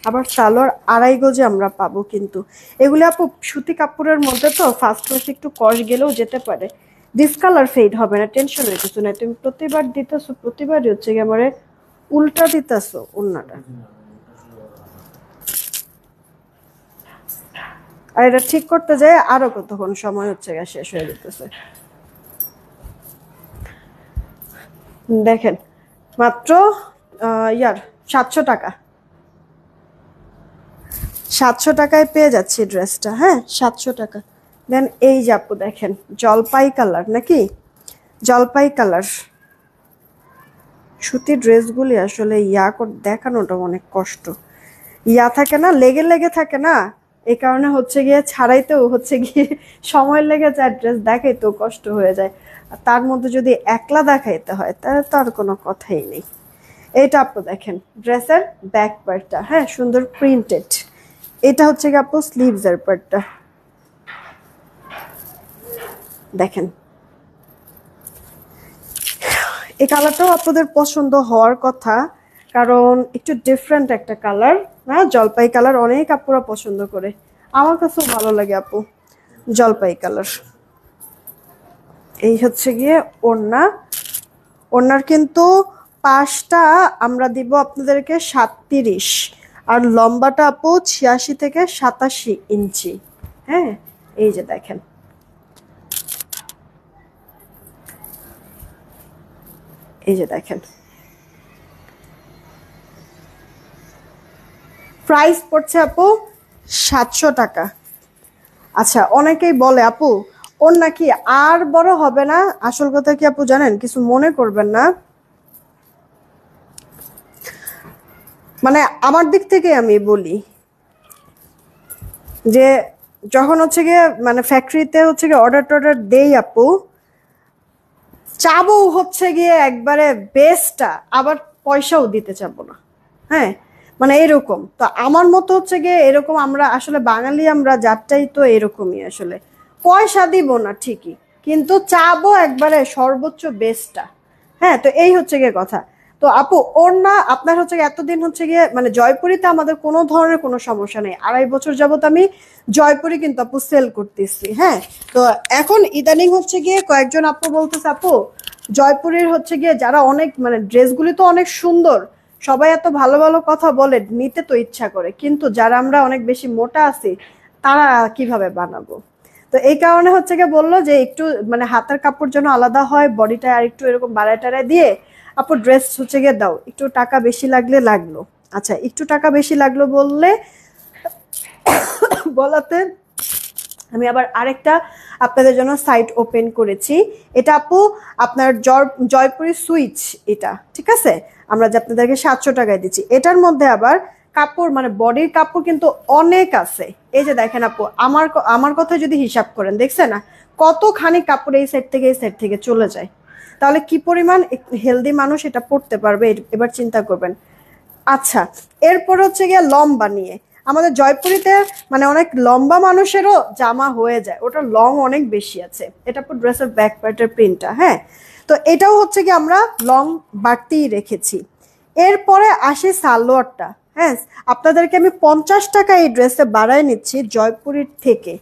Speaker 1: আবার সালোয়ার আড়াই গজে আমরা পাবো কিন্তু এগুলো আপু সুতি কাপড়ের মধ্যে তো ফার্স্ট ক্লাস একটু কষ গেলেও যেতে পারে ডিসকালার ফেড হবে না টেনশন কিছু না তুমি প্রতিবার দিতেছো প্রতিবারই হচ্ছে গিয়ে আমার উল্টা দিতেছো অন্যটা আর এটা ঠিক করতে যায় আরো কতক্ষণ সময় হচ্ছে গিয়ে শেষ হয়ে যেতেছে দেখেন মাত্র ইয়ার সাতশো টাকা সাতশো টাকায় পেয়ে যাচ্ছি ড্রেসটা হ্যাঁ সাতশো টাকা দেন এই যে আপু দেখেন জলপাই কালার নাকি জলপাই কালার সুতির ড্রেসগুলি আসলে ইয়া দেখানোটা অনেক কষ্ট ইয়া থাকে না লেগে লেগে থাকে না এই কারণে হচ্ছে গিয়ে ছাড়াইতেও হচ্ছে গিয়ে সময় লেগে যায় ড্রেস দেখাইতেও কষ্ট হয়ে যায় তার মধ্যে যদি একলা দেখাইতে হয় তাহলে তো আর কোনো কথাই নেই এটা আপু দেখেন ড্রেসের ব্যাক পার্টটা হ্যাঁ সুন্দর প্রিন্টেড এটা হচ্ছে গিয়ে আপু স্লিভসের পার্টটা দেখেন এই কালারটাও আপনাদের পছন্দ হওয়ার কথা কারণ একটু ডিফারেন্ট একটা কালার হ্যাঁ জলপাই কালার অনেক আপুরা পছন্দ করে আমার কাছেও ভালো লাগে আপু জলপাই কালার এই হচ্ছে গিয়ে ওড়না ওড়নার কিন্তু পাশটা আমরা দিব আপনাদেরকে সাতত্রিশ আর লম্বাটা আপু ছিয়াশি থেকে সাতাশি ইঞ্চি হ্যাঁ এই যে দেখেন এই যে দেখেন প্রাইস পড়ছে আপু সাতশো টাকা আচ্ছা অনেকেই বলে আপু ওর নাকি আর বড় হবে না আসল কথা কি আপু জানেন কিছু মনে করবেন না মানে আমার দিক থেকে আমি বলি যে যখন হচ্ছে গিয়ে মানে ফ্যাক্টরিতে হচ্ছে গিয়ে অর্ডার টর্ডার দেই আপু চাবো হচ্ছে গিয়ে একবারে বেস্টটা আবার পয়সাও দিতে চাবো না হ্যাঁ মানে এরকম তো আমার মতো হচ্ছে গিয়ে এরকম আমরা আসলে বাঙালি আমরা যাত্রাই তো এরকমই আসলে পয়সা দিব না ঠিকই কিন্তু চাবো একবারে সর্বোচ্চ বেস্টটা হ্যাঁ তো এই হচ্ছে গিয়ে কথা তো আপু ওর না আপনার হচ্ছে এতদিন হচ্ছে গিয়ে মানে জয়পুরিতে আমাদের কোনো ধরনের কোনো সমস্যা নেই আড়াই বছর যাবত আমি জয়পুরি কিন্তু আপু সেল করতেছি হ্যাঁ তো এখন ইদানিং হচ্ছে গিয়ে কয়েকজন আপু বলতেছে আপু জয়পুরের হচ্ছে গিয়ে যারা অনেক মানে ড্রেসগুলি তো অনেক সুন্দর সবাই এত ভালো ভালো কথা বলে নিতে তো ইচ্ছা করে কিন্তু যারা আমরা অনেক বেশি মোটা আছি তারা কিভাবে বানাবো তো এই কারণে হচ্ছে গিয়ে বললো যে একটু মানে হাতের কাপড় যেন আলাদা হয় বডিটা আর একটু এরকম বাড়ায় টাড়ায় দিয়ে আপু ড্রেস হচ্ছে গিয়ে দাও একটু টাকা বেশি লাগলে লাগলো আচ্ছা একটু টাকা বেশি লাগলো বললে বলাতে আমি আবার আরেকটা আপনাদের জন্য সাইট ওপেন করেছি এটা আপু আপনার জয়পুরি সুইচ এটা ঠিক আছে আমরা যে আপনাদেরকে সাতশো টাকায় দিচ্ছি এটার মধ্যে আবার কাপড় মানে বডির কাপড় কিন্তু অনেক আছে এই যে দেখেন আপু আমার আমার কথা যদি হিসাব করেন দেখছে না কতখানি কাপড় এই সেট থেকে এই সেট থেকে চলে যায় তাহলে কি পরিমাণ হেলদি মানুষ এটা পড়তে পারবে এবার চিন্তা করবেন আচ্ছা এরপর হচ্ছে গিয়ে লম্বা নিয়ে আমাদের জয়পুরীতে মানে অনেক লম্বা মানুষেরও জামা হয়ে যায় ওটা লং অনেক বেশি আছে এটা পুরো ড্রেসের ব্যাক প্যাটের প্রিন্টটা হ্যাঁ তো এটাও হচ্ছে কি আমরা লং বাড়তেই রেখেছি এরপরে আসে সালোয়ারটা হ্যাঁ আপনাদেরকে আমি পঞ্চাশ টাকা এই ড্রেসে বাড়ায় নিচ্ছি জয়পুরীর থেকে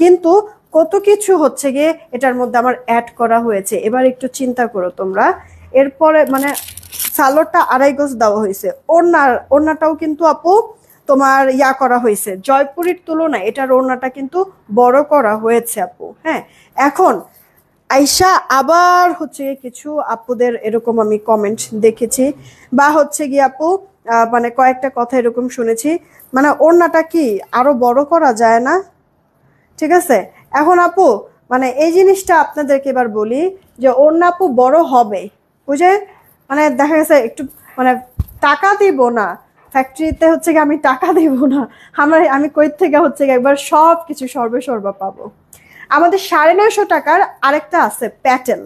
Speaker 1: কিন্তু কত কিছু হচ্ছে গিয়ে এটার মধ্যে আমার অ্যাড করা হয়েছে এবার একটু চিন্তা করো তোমরা এরপরে মানে সালোয়ারটা আড়াই গজ দেওয়া হয়েছে ওনার ওনাটাও কিন্তু আপু তোমার ইয়া করা হয়েছে জয়পুরীর তুলনায় এটার ওনাটা কিন্তু বড় করা হয়েছে আপু হ্যাঁ এখন আইসা আবার হচ্ছে কিছু আপুদের এরকম আমি কমেন্ট দেখেছি বা হচ্ছে গিয়ে আপু মানে কয়েকটা কথা এরকম শুনেছি মানে ওড়নাটা কি আরো বড় করা যায় না ঠিক আছে এখন আপু মানে এই জিনিসটা আপনাদেরকে এবার বলি যে ওড়না আপু বড় হবে বুঝে মানে দেখা গেছে একটু মানে টাকা দিব না ফ্যাক্টরিতে হচ্ছে কি আমি টাকা দিব না আমার আমি কই থেকে হচ্ছে কি একবার সব কিছু সর্বেসর্বা পাবো আমাদের সাড়ে নয়শো টাকার আরেকটা আছে প্যাটেল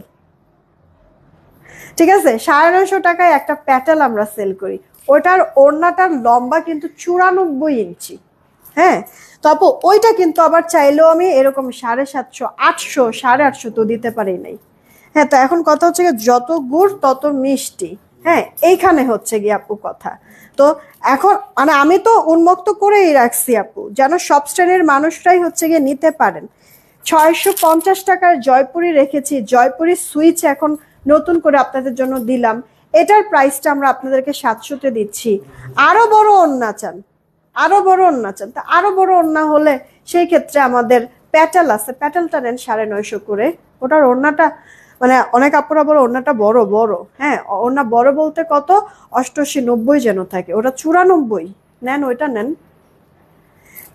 Speaker 1: ঠিক আছে সাড়ে নয়শো টাকায় একটা প্যাটেল আমরা সেল করি ওটার ওড়নাটার লম্বা কিন্তু চুরানব্বই ইঞ্চি হ্যাঁ তো আপু ওইটা কিন্তু আবার চাইলেও আমি এরকম সাড়ে সাতশো আটশো সাড়ে আটশো তো দিতে পারি নাই হ্যাঁ তো এখন কথা হচ্ছে যত গুড় তত মিষ্টি হ্যাঁ এইখানে হচ্ছে গিয়ে আপু কথা তো এখন মানে আমি তো উন্মুক্ত করেই রাখছি আপু যেন সব শ্রেণীর মানুষরাই হচ্ছে গিয়ে নিতে পারেন ছয়শো পঞ্চাশ টাকার জয়পুরি রেখেছি জয়পুরি সুইচ এখন নতুন করে আপনাদের জন্য দিলাম এটার প্রাইসটা আমরা আপনাদেরকে সাতশোতে দিচ্ছি আরো বড় অন্যাচান চান আরও বড় ওড়না চান তা আরও বড় ওড়না হলে সেই ক্ষেত্রে আমাদের প্যাটাল আছে প্যাটালটা নেন সাড়ে নয়শো করে ওটার ওড়নাটা মানে অনেক আপুরা বড় ওড়নাটা বড় বড় হ্যাঁ ওড়না বড় বলতে কত অষ্টশি নব্বই যেন থাকে ওটা চুরানব্বই নেন ওইটা নেন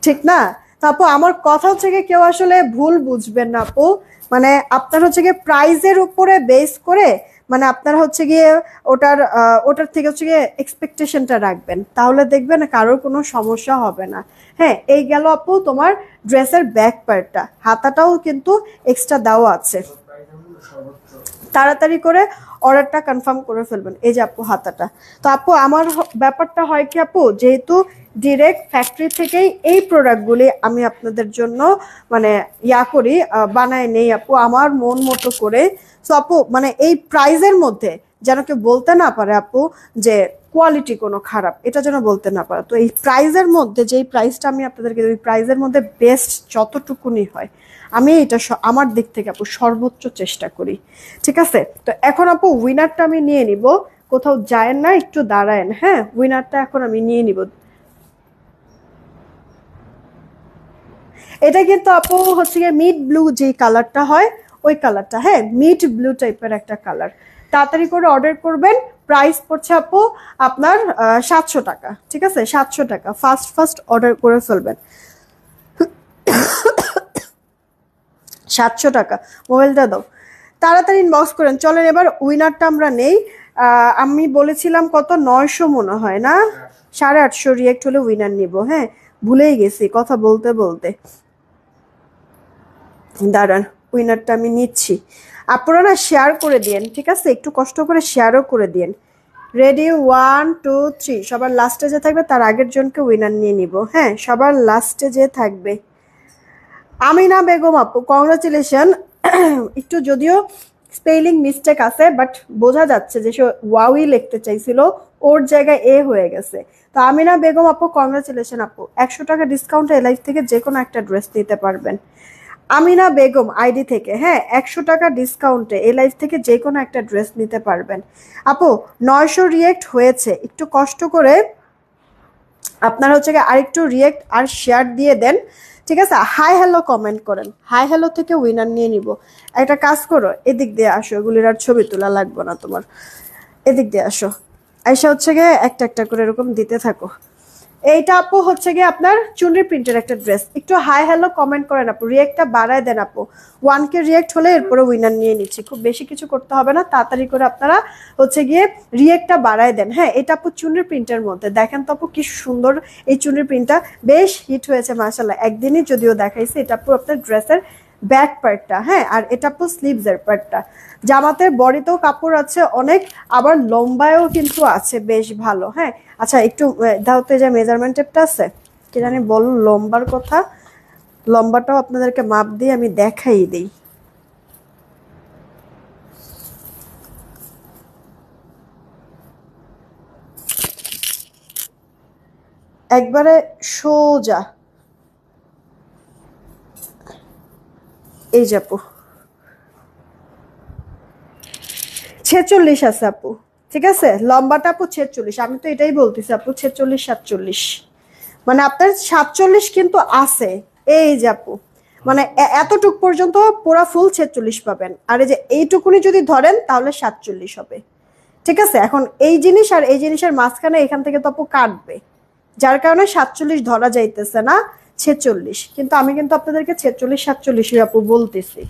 Speaker 1: ঠিক না তারপর আমার কথা হচ্ছে কি কেউ আসলে ভুল বুঝবেন না আপু মানে আপনার হচ্ছে কি প্রাইজের উপরে বেস করে মানে আপনারা হচ্ছে গিয়ে ওটার ওটার থেকে হচ্ছে গিয়ে এক্সপেকটেশনটা রাখবেন তাহলে দেখবেন কারোর কোনো সমস্যা হবে না হ্যাঁ এই গেল আপু তোমার ড্রেসের ব্যাক পার্টটা হাতাটাও কিন্তু এক্সট্রা দেওয়া আছে তাড়াতাড়ি করে অর্ডারটা কনফার্ম করে ফেলবেন এই যে আপু হাতাটা তো আপু আমার ব্যাপারটা হয় কি আপু যেহেতু ডিরেক্ট ফ্যাক্টরি থেকেই এই প্রোডাক্টগুলি আমি আপনাদের জন্য মানে ইয়া করি বানায় নেই আপু আমার মন মতো করে সো আপু মানে এই প্রাইজের মধ্যে যেন কেউ বলতে না পারে আপু যে কোয়ালিটি কোনো খারাপ এটা যেন বলতে না পারে তো এই প্রাইজের মধ্যে যেই প্রাইসটা আমি আপনাদেরকে ওই প্রাইজের মধ্যে বেস্ট যতটুকুনি হয় আমি এটা আমার দিক থেকে আপু সর্বোচ্চ চেষ্টা করি ঠিক আছে তো এখন আপু উইনারটা আমি নিয়ে নিব কোথাও যায় না একটু দাঁড়ায়েন হ্যাঁ উইনারটা এখন আমি নিয়ে নিব এটা কিন্তু আপু হচ্ছে গিয়ে মিড ব্লু যে কালারটা হয় ওই কালারটা হ্যাঁ মিট ব্লু টাইপের একটা কালার তাড়াতাড়ি করে অর্ডার করবেন প্রাইস পড়ছে আপু আপনার সাতশো টাকা ঠিক আছে সাতশো টাকা ফার্স্ট ফার্স্ট অর্ডার করে ফেলবেন সাতশো টাকা মোবাইলটা দাও তাড়াতাড়ি ইনবক্স করেন চলেন এবার উইনারটা আমরা নেই আমি বলেছিলাম কত নয়শো মনে হয় না সাড়ে আটশো রিয়েক্ট হলে উইনার নিব হ্যাঁ ভুলেই গেছি কথা বলতে বলতে দাঁড়ান উইনারটা আমি নিচ্ছি আপনারা না শেয়ার করে দিন ঠিক আছে একটু কষ্ট করে শেয়ারও করে দিন রেডি ওয়ান টু থ্রি সবার লাস্টে যে থাকবে তার আগের জনকে উইনার নিয়ে নিব হ্যাঁ সবার লাস্টে যে থাকবে আমিনা বেগম আপু কংগ্রাচুলেশন একটু যদিও স্পেলিং মিস্টেক আছে বাট বোঝা যাচ্ছে যে সে ওয়াউই লিখতে চাইছিল ওর জায়গায় এ হয়ে গেছে তো আমিনা বেগম আপু কংগ্রাচুলেশন আপু একশো টাকা ডিসকাউন্টে এলাইফ থেকে যে কোনো একটা ড্রেস নিতে পারবেন আমিনা বেগম আইডি থেকে হ্যাঁ একশো টাকা ডিসকাউন্টে এ থেকে যে কোনো একটা ড্রেস নিতে পারবেন আপু নয়শো রিয়েক্ট হয়েছে একটু কষ্ট করে আপনার হচ্ছে আরেকটু রিয়েক্ট আর শেয়ার দিয়ে দেন ঠিক আছে হাই হ্যালো কমেন্ট করেন হাই হ্যালো থেকে উইনার নিয়ে নিব একটা কাজ করো এদিক দিয়ে আসো এগুলির আর ছবি তোলা লাগবে না তোমার এদিক দিয়ে আসো আইসা হচ্ছে গিয়ে একটা একটা করে এরকম দিতে থাকো এইটা আপু হচ্ছে গিয়ে আপনার চুনরি প্রিন্টের একটা ড্রেস একটু হাই হ্যালো কমেন্ট করেন আপু রিয়েক্টটা বাড়ায় দেন আপু ওয়ান কে রিয়েক্ট হলে এরপরে উইনার নিয়ে নিচ্ছি খুব বেশি কিছু করতে হবে না তাড়াতাড়ি করে আপনারা হচ্ছে গিয়ে রিয়েক্টটা বাড়ায় দেন হ্যাঁ এটা আপু চুনরি প্রিন্টের মধ্যে দেখেন তো আপু কি সুন্দর এই চুনরি প্রিন্টটা বেশ হিট হয়েছে মাসাল্লাহ একদিনই যদিও দেখাইছে এটা আপু আপনার ড্রেসের ব্যাক পার্টটা হ্যাঁ আর এটা আপু স্লিভসের পার্টটা জামাতে বডিতেও কাপড় আছে অনেক আবার লম্বায়ও কিন্তু আছে বেশ ভালো হ্যাঁ আচ্ছা একটু দাও তো যে মেজারমেন্ট টেপটা আছে কে জানি বল লম্বার কথা লম্বাটাও আপনাদেরকে মাপ দিয়ে আমি দেখাই দিই একবারে সোজা এই যে আপু ছেচল্লিশ আছে আপু ঠিক আছে লম্বাটা আপু ছেচল্লিশ আমি তো এটাই বলতেছি আপু ছেচল্লিশ সাতচল্লিশ মানে আপনার সাতচল্লিশ কিন্তু আছে এই যে আপু মানে এতটুক পর্যন্ত পুরা ফুল ছেচল্লিশ পাবেন আর এই যে এইটুকুনি যদি ধরেন তাহলে সাতচল্লিশ হবে ঠিক আছে এখন এই জিনিস আর এই জিনিসের মাঝখানে এখান থেকে তো আপু কাটবে যার কারণে সাতচল্লিশ ধরা যাইতেছে না ছেচল্লিশ কিন্তু আমি কিন্তু আপনাদেরকে ছেচল্লিশ সাতচল্লিশ আপু বলতেছি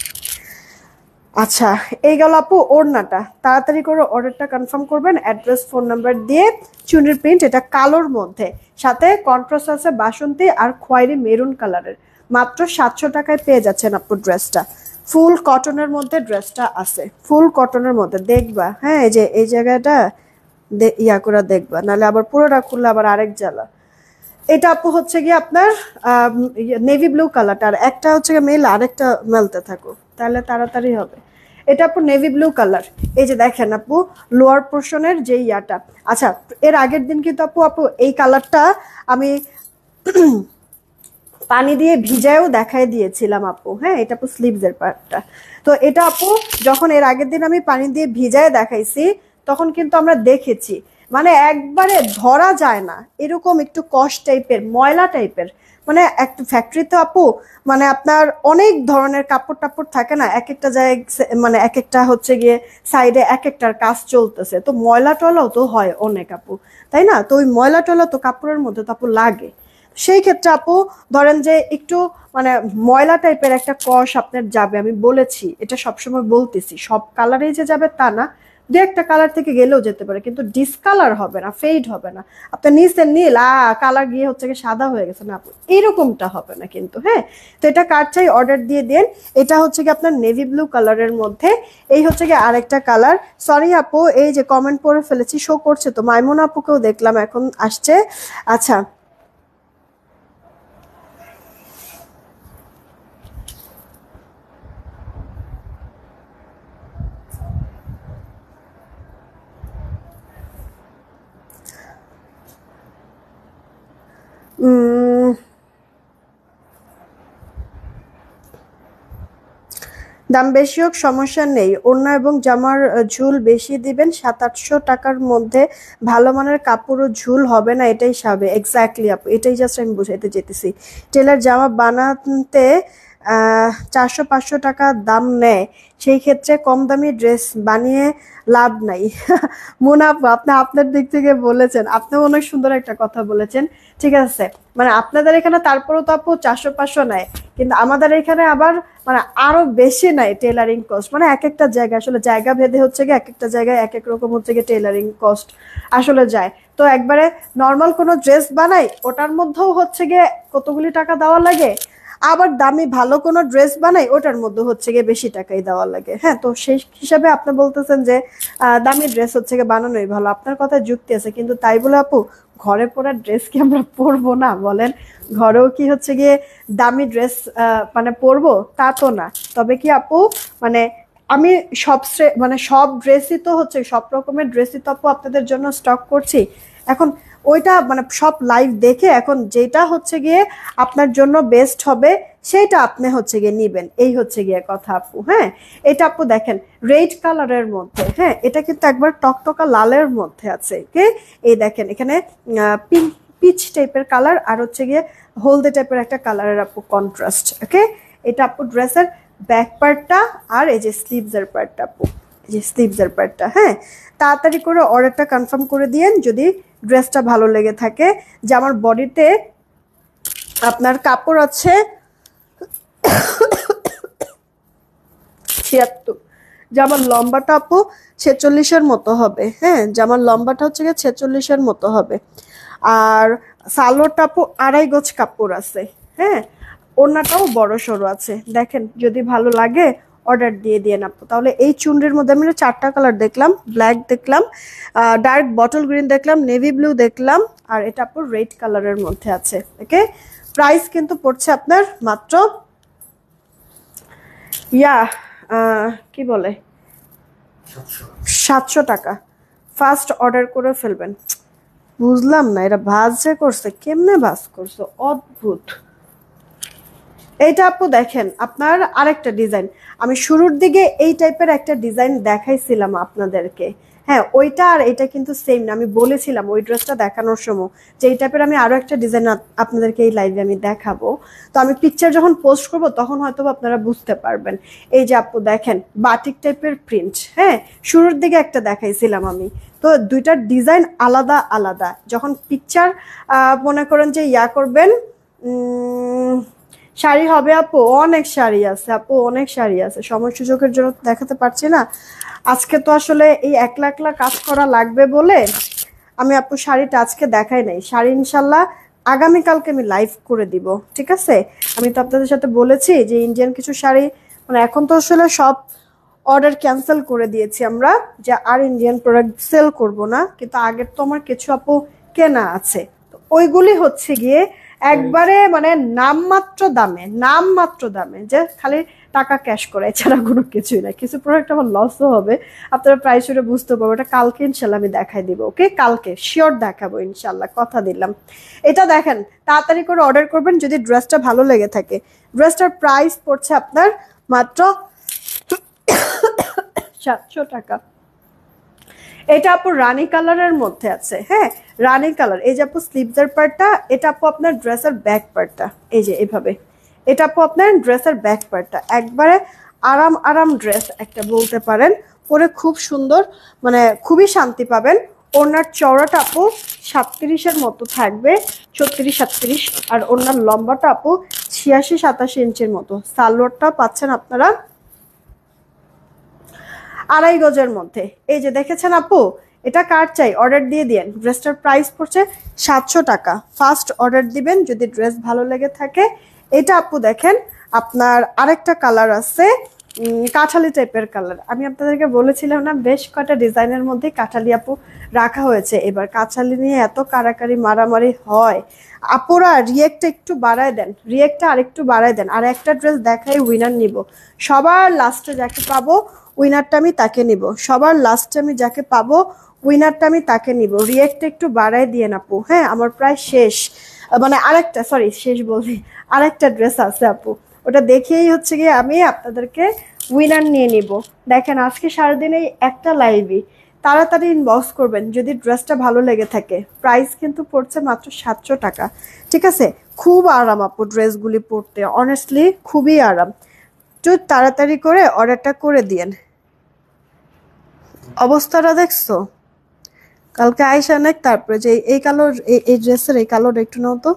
Speaker 1: আচ্ছা এই গেল আপু ওড়নাটা তাড়াতাড়ি করে অর্ডারটা কনফার্ম করবেন অ্যাড্রেস ফোন নাম্বার দিয়ে চুনির প্রিন্ট এটা কালোর মধ্যে সাথে কন্ট্রাস আছে বাসন্তী আর খোয়ারি মেরুন কালারের মাত্র সাতশো টাকায় পেয়ে যাচ্ছেন আপু ড্রেসটা ফুল কটনের মধ্যে ড্রেসটা আছে ফুল কটনের মধ্যে দেখবা হ্যাঁ এই যে এই জায়গাটা ইয়া করে দেখবা নাহলে আবার পুরোটা খুললে আবার আরেক জ্বালা এটা আপু হচ্ছে গিয়ে আপনার নেভি ব্লু কালারটা আর একটা হচ্ছে গিয়ে মেল আর একটা মেলতে থাকুক তাহলে তাড়াতাড়ি হবে এটা আপু নেভি ব্লু কালার এই যে দেখেন আপু লোয়ার পোর্শনের যে ইয়াটা আচ্ছা এর আগের দিন কিন্তু আপু আপু এই কালারটা আমি পানি দিয়ে ভিজায়ও দেখায় দিয়েছিলাম আপু হ্যাঁ এটা আপু স্লিভসের পার্টটা তো এটা আপু যখন এর আগের দিন আমি পানি দিয়ে ভিজায় দেখাইছি তখন কিন্তু আমরা দেখেছি মানে একবারে ধরা যায় না এরকম একটু কষ টাইপের ময়লা টাইপের মানে একটু ফ্যাক্টরিতে আপু মানে আপনার অনেক ধরনের কাপড় টাপড় থাকে না এক একটা জায়গায় মানে এক একটা হচ্ছে গিয়ে সাইডে এক একটার কাজ চলতেছে তো ময়লা টলাও তো হয় অনেক আপু তাই না তো ওই ময়লা টলা তো কাপড়ের মধ্যে তো আপু লাগে সেই ক্ষেত্রে আপু ধরেন যে একটু মানে ময়লা টাইপের একটা কষ আপনার যাবে আমি বলেছি এটা সবসময় বলতেছি সব কালারেই যে যাবে তা না দু একটা কালার থেকে গেলেও যেতে পারে কিন্তু ডিসকালার হবে না ফেড হবে না আপনার নিচে নীল আ কালার গিয়ে হচ্ছে কি সাদা হয়ে গেছে না এরকমটা হবে না কিন্তু হ্যাঁ তো এটা কার চাই অর্ডার দিয়ে দেন এটা হচ্ছে কি আপনার নেভি ব্লু কালারের মধ্যে এই হচ্ছে কি আরেকটা কালার সরি আপু এই যে কমেন্ট পরে ফেলেছি শো করছে তো মাইমুন আপুকেও দেখলাম এখন আসছে আচ্ছা দাম বেশি হোক সমস্যা নেই অন্য এবং জামার ঝুল বেশি দিবেন সাত আটশো টাকার মধ্যে ভালো মানের কাপড় ও ঝুল হবে না এটাই সাবে এক্স্যাক্টলি আপু এটাই জাস্ট আমি বোঝাইতে যেতেছি টেলার জামা বানাতে চারশো পাঁচশো টাকা দাম নেয় সেই ক্ষেত্রে কম দামি ড্রেস বানিয়ে লাভ নাই মুনাফা আপনি আপনার দিক থেকে বলেছেন আপনি অনেক সুন্দর একটা কথা বলেছেন ঠিক আছে মানে আপনাদের এখানে তারপরেও তো আপু চারশো পাঁচশো নেয় কিন্তু আমাদের এখানে আবার মানে আরো বেশি নাই টেলারিং কস্ট মানে এক একটা জায়গা আসলে জায়গা ভেদে হচ্ছে গিয়ে এক একটা জায়গায় এক এক রকম হচ্ছে গিয়ে টেলারিং কস্ট আসলে যায় তো একবারে নর্মাল কোনো ড্রেস বানাই ওটার মধ্যেও হচ্ছে গিয়ে কতগুলি টাকা দেওয়া লাগে আবার দামি ভালো কোনো ড্রেস বানাই ওটার মধ্যে হচ্ছে গিয়ে বেশি টাকাই দেওয়া লাগে হ্যাঁ তো সেই হিসাবে আপনি বলতেছেন যে দামি ড্রেস হচ্ছে গিয়ে বানানোই ভালো আপনার কথা যুক্তি আছে কিন্তু তাই বলে আপু ঘরে পরা ড্রেস কি আমরা পরবো না বলেন ঘরেও কি হচ্ছে গিয়ে দামি ড্রেস মানে পরবো তা তো না তবে কি আপু মানে আমি সব মানে সব ড্রেসই তো হচ্ছে সব রকমের ড্রেসই তো আপু আপনাদের জন্য স্টক করছি এখন ওইটা মানে সব লাইভ দেখে এখন যেটা হচ্ছে গিয়ে আপনার জন্য বেস্ট হবে সেটা আপনি হচ্ছে গিয়ে নিবেন এই হচ্ছে গিয়ে কথা আপু হ্যাঁ এটা আপু দেখেন রেড কালারের মধ্যে হ্যাঁ এটা কিন্তু একবার টকটকা লালের মধ্যে আছে কে এই দেখেন এখানে পিঙ্ক পিচ টাইপের কালার আর হচ্ছে গিয়ে হলদে টাইপের একটা কালারের আপু কন্ট্রাস্ট ওকে এটা আপু ড্রেসের ব্যাক পার্টটা আর এই যে স্লিভসের পার্টটা আপু যে স্লিভসের পার্টটা হ্যাঁ তাড়াতাড়ি করে অর্ডারটা কনফার্ম করে দিয়েন যদি ড্রেসটা ভালো লেগে থাকে যে আমার বডিতে আপনার কাপড় আছে ছিয়াত্তর জামার লম্বাটা আপু ছেচল্লিশের মতো হবে হ্যাঁ জামার লম্বাটা হচ্ছে গিয়ে ছেচল্লিশের মতো হবে আর সালোরটা আপু আড়াই গোছ কাপড় আছে হ্যাঁ ওনাটাও বড় সরু আছে দেখেন যদি ভালো লাগে অর্ডার দিয়ে দিয়ে আপু তাহলে এই চুনরির মধ্যে আমরা চারটা কালার দেখলাম ব্ল্যাক দেখলাম ডার্ক বটল গ্রিন দেখলাম নেভি ব্লু দেখলাম আর এটা আপনার রেড কালারের মধ্যে আছে ওকে প্রাইস কিন্তু পড়ছে আপনার মাত্র ইয়া কি বলে সাতশো টাকা ফার্স্ট অর্ডার করে ফেলবেন বুঝলাম না এরা ভাজ যে করছে কেমনে ভাজ করছে অদ্ভুত এইটা আপু দেখেন আপনার আরেকটা ডিজাইন আমি শুরুর দিকে এই টাইপের একটা ডিজাইন দেখাইছিলাম আপনাদেরকে হ্যাঁ ওইটা আর এটা কিন্তু সেম না আমি বলেছিলাম ওই ড্রেসটা দেখানোর সময় যে এই টাইপের আমি আরও একটা ডিজাইন আপনাদেরকে এই লাইভে আমি দেখাবো তো আমি পিকচার যখন পোস্ট করব তখন হয়তো আপনারা বুঝতে পারবেন এই যে আপু দেখেন বাটিক টাইপের প্রিন্ট হ্যাঁ শুরুর দিকে একটা দেখাইছিলাম আমি তো দুইটার ডিজাইন আলাদা আলাদা যখন পিকচার মনে করেন যে ইয়া করবেন শাড়ি হবে আপু অনেক শাড়ি আছে আপু অনেক শাড়ি আছে সময় সুযোগের জন্য দেখাতে পারছি না আজকে তো আসলে এই একলা একলা কাজ করা লাগবে বলে আমি আপু শাড়িটা আজকে দেখাই নাই শাড়ি ইনশাল্লাহ আগামীকালকে আমি লাইভ করে দিব ঠিক আছে আমি তো আপনাদের সাথে বলেছি যে ইন্ডিয়ান কিছু শাড়ি মানে এখন তো আসলে সব অর্ডার ক্যান্সেল করে দিয়েছি আমরা যে আর ইন্ডিয়ান প্রোডাক্ট সেল করব না কিন্তু আগের তো আমার কিছু আপু কেনা আছে তো ওইগুলি হচ্ছে গিয়ে একবারে মানে নামমাত্র দামে নামমাত্র দামে যে খালি টাকা ক্যাশ করে এছাড়া কোনো কিছুই না কিছু প্রোডাক্ট আমার লসও হবে আপনারা প্রায় ওটা বুঝতে পারবো এটা কালকে ইনশাল্লাহ আমি দেখাই দিব ওকে কালকে শিওর দেখাবো ইনশাল্লাহ কথা দিলাম এটা দেখেন তাড়াতাড়ি করে অর্ডার করবেন যদি ড্রেসটা ভালো লেগে থাকে ড্রেসটার প্রাইস পড়ছে আপনার মাত্র সাতশো টাকা এটা আপুর রানী কালারের মধ্যে আছে হ্যাঁ রানের কালার এই যে আপু স্লিভসের পার্টটা এটা আপু আপনার ড্রেসের ব্যাক পার্টটা এই যে এভাবে এটা আপু আপনার ড্রেসের ব্যাক পার্টটা একবারে আরাম আরাম ড্রেস একটা বলতে পারেন পরে খুব সুন্দর মানে খুবই শান্তি পাবেন ওনার চওড়াটা আপু সাতত্রিশের মতো থাকবে ছত্রিশ সাতত্রিশ আর ওনার লম্বাটা আপু ছিয়াশি সাতাশি ইঞ্চির মতো সালোয়ারটা পাচ্ছেন আপনারা আড়াই গজের মধ্যে এই যে দেখেছেন আপু এটা কার চাই অর্ডার দিয়ে দিন ড্রেসটার প্রাইস পড়ছে সাতশো টাকা ফার্স্ট অর্ডার দিবেন যদি ড্রেস ভালো লেগে থাকে এটা আপু দেখেন আপনার আরেকটা কালার আছে কাঁঠালি টাইপের কালার আমি আপনাদেরকে বলেছিলাম না বেশ কটা ডিজাইনের মধ্যে কাঁঠালি আপু রাখা হয়েছে এবার কাঁঠালি নিয়ে এত কারাকারি মারামারি হয় আপুরা রিয়েক্টটা একটু বাড়ায় দেন রিয়েক্টটা আরেকটু বাড়ায় দেন আর একটা ড্রেস দেখাই উইনার নিব সবার লাস্টে যাকে পাবো উইনারটা আমি তাকে নিব সবার লাস্টে আমি যাকে পাবো উইনারটা আমি তাকে নিব রিয়েক্টটা একটু বাড়ায় দিয়ে আপু হ্যাঁ আমার প্রায় শেষ মানে আরেকটা সরি শেষ বলি আরেকটা ড্রেস আছে আপু ওটা দেখেই হচ্ছে গিয়ে আমি আপনাদেরকে উইনার নিয়ে নিব দেখেন আজকে সারাদিন এই একটা লাইভই তাড়াতাড়ি ইনবক্স করবেন যদি ড্রেসটা ভালো লেগে থাকে প্রাইস কিন্তু পড়ছে মাত্র সাতশো টাকা ঠিক আছে খুব আরাম আপু ড্রেসগুলি পরতে অনেস্টলি খুবই আরাম তো তাড়াতাড়ি করে অর্ডারটা করে দিয়েন অবস্থাটা দেখছো কালকে আয়সা নেক তারপরে যে এই কালোর এই ড্রেসের এই কালোর একটু নাও তো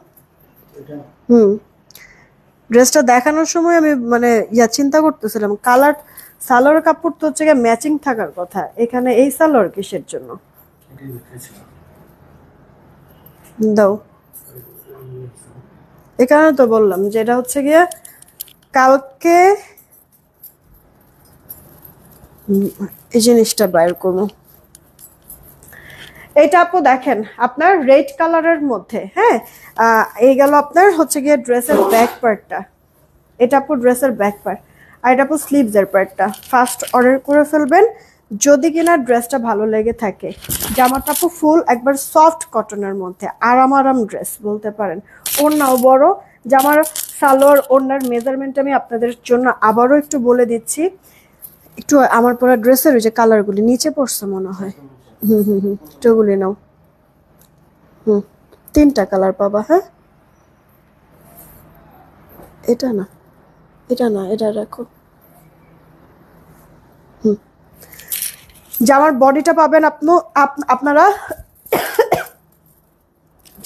Speaker 1: হুম ড্রেসটা দেখানোর সময় আমি মানে ইয়া চিন্তা করতেছিলাম কালার সালোয়ার কাপড় তো হচ্ছে ম্যাচিং থাকার কথা এখানে এই সালোয়ার কিসের জন্য দাও এখানে কারণে তো বললাম যেটা হচ্ছে গিয়ে কালকে এই জিনিসটা বাইর করবো এটা আপু দেখেন আপনার রেড কালারের মধ্যে হ্যাঁ এই গেল আপনার হচ্ছে গিয়ে ড্রেসের ব্যাক পার্টটা এটা আপু ড্রেসের ব্যাক পার্ট আর এটা আপু স্লিভসের পার্টটা ফার্স্ট অর্ডার করে ফেলবেন যদি কিনা ড্রেসটা ভালো লেগে থাকে জামাটা আপু ফুল একবার সফট কটনের মধ্যে আরাম আরাম ড্রেস বলতে পারেন নাও বড় জামার সালোয়ার ওড়নার মেজারমেন্ট আমি আপনাদের জন্য আবারও একটু বলে দিচ্ছি একটু আমার পরা ড্রেসের ওই যে কালারগুলি নিচে পড়ছে মনে হয় হুম হুম হুম চগুলি নাও হুম তিনটা কালার পাবা হ্যাঁ এটা না এটা না এটা রাখো হুম জামার বডিটা পাবেন আপনো আপনারা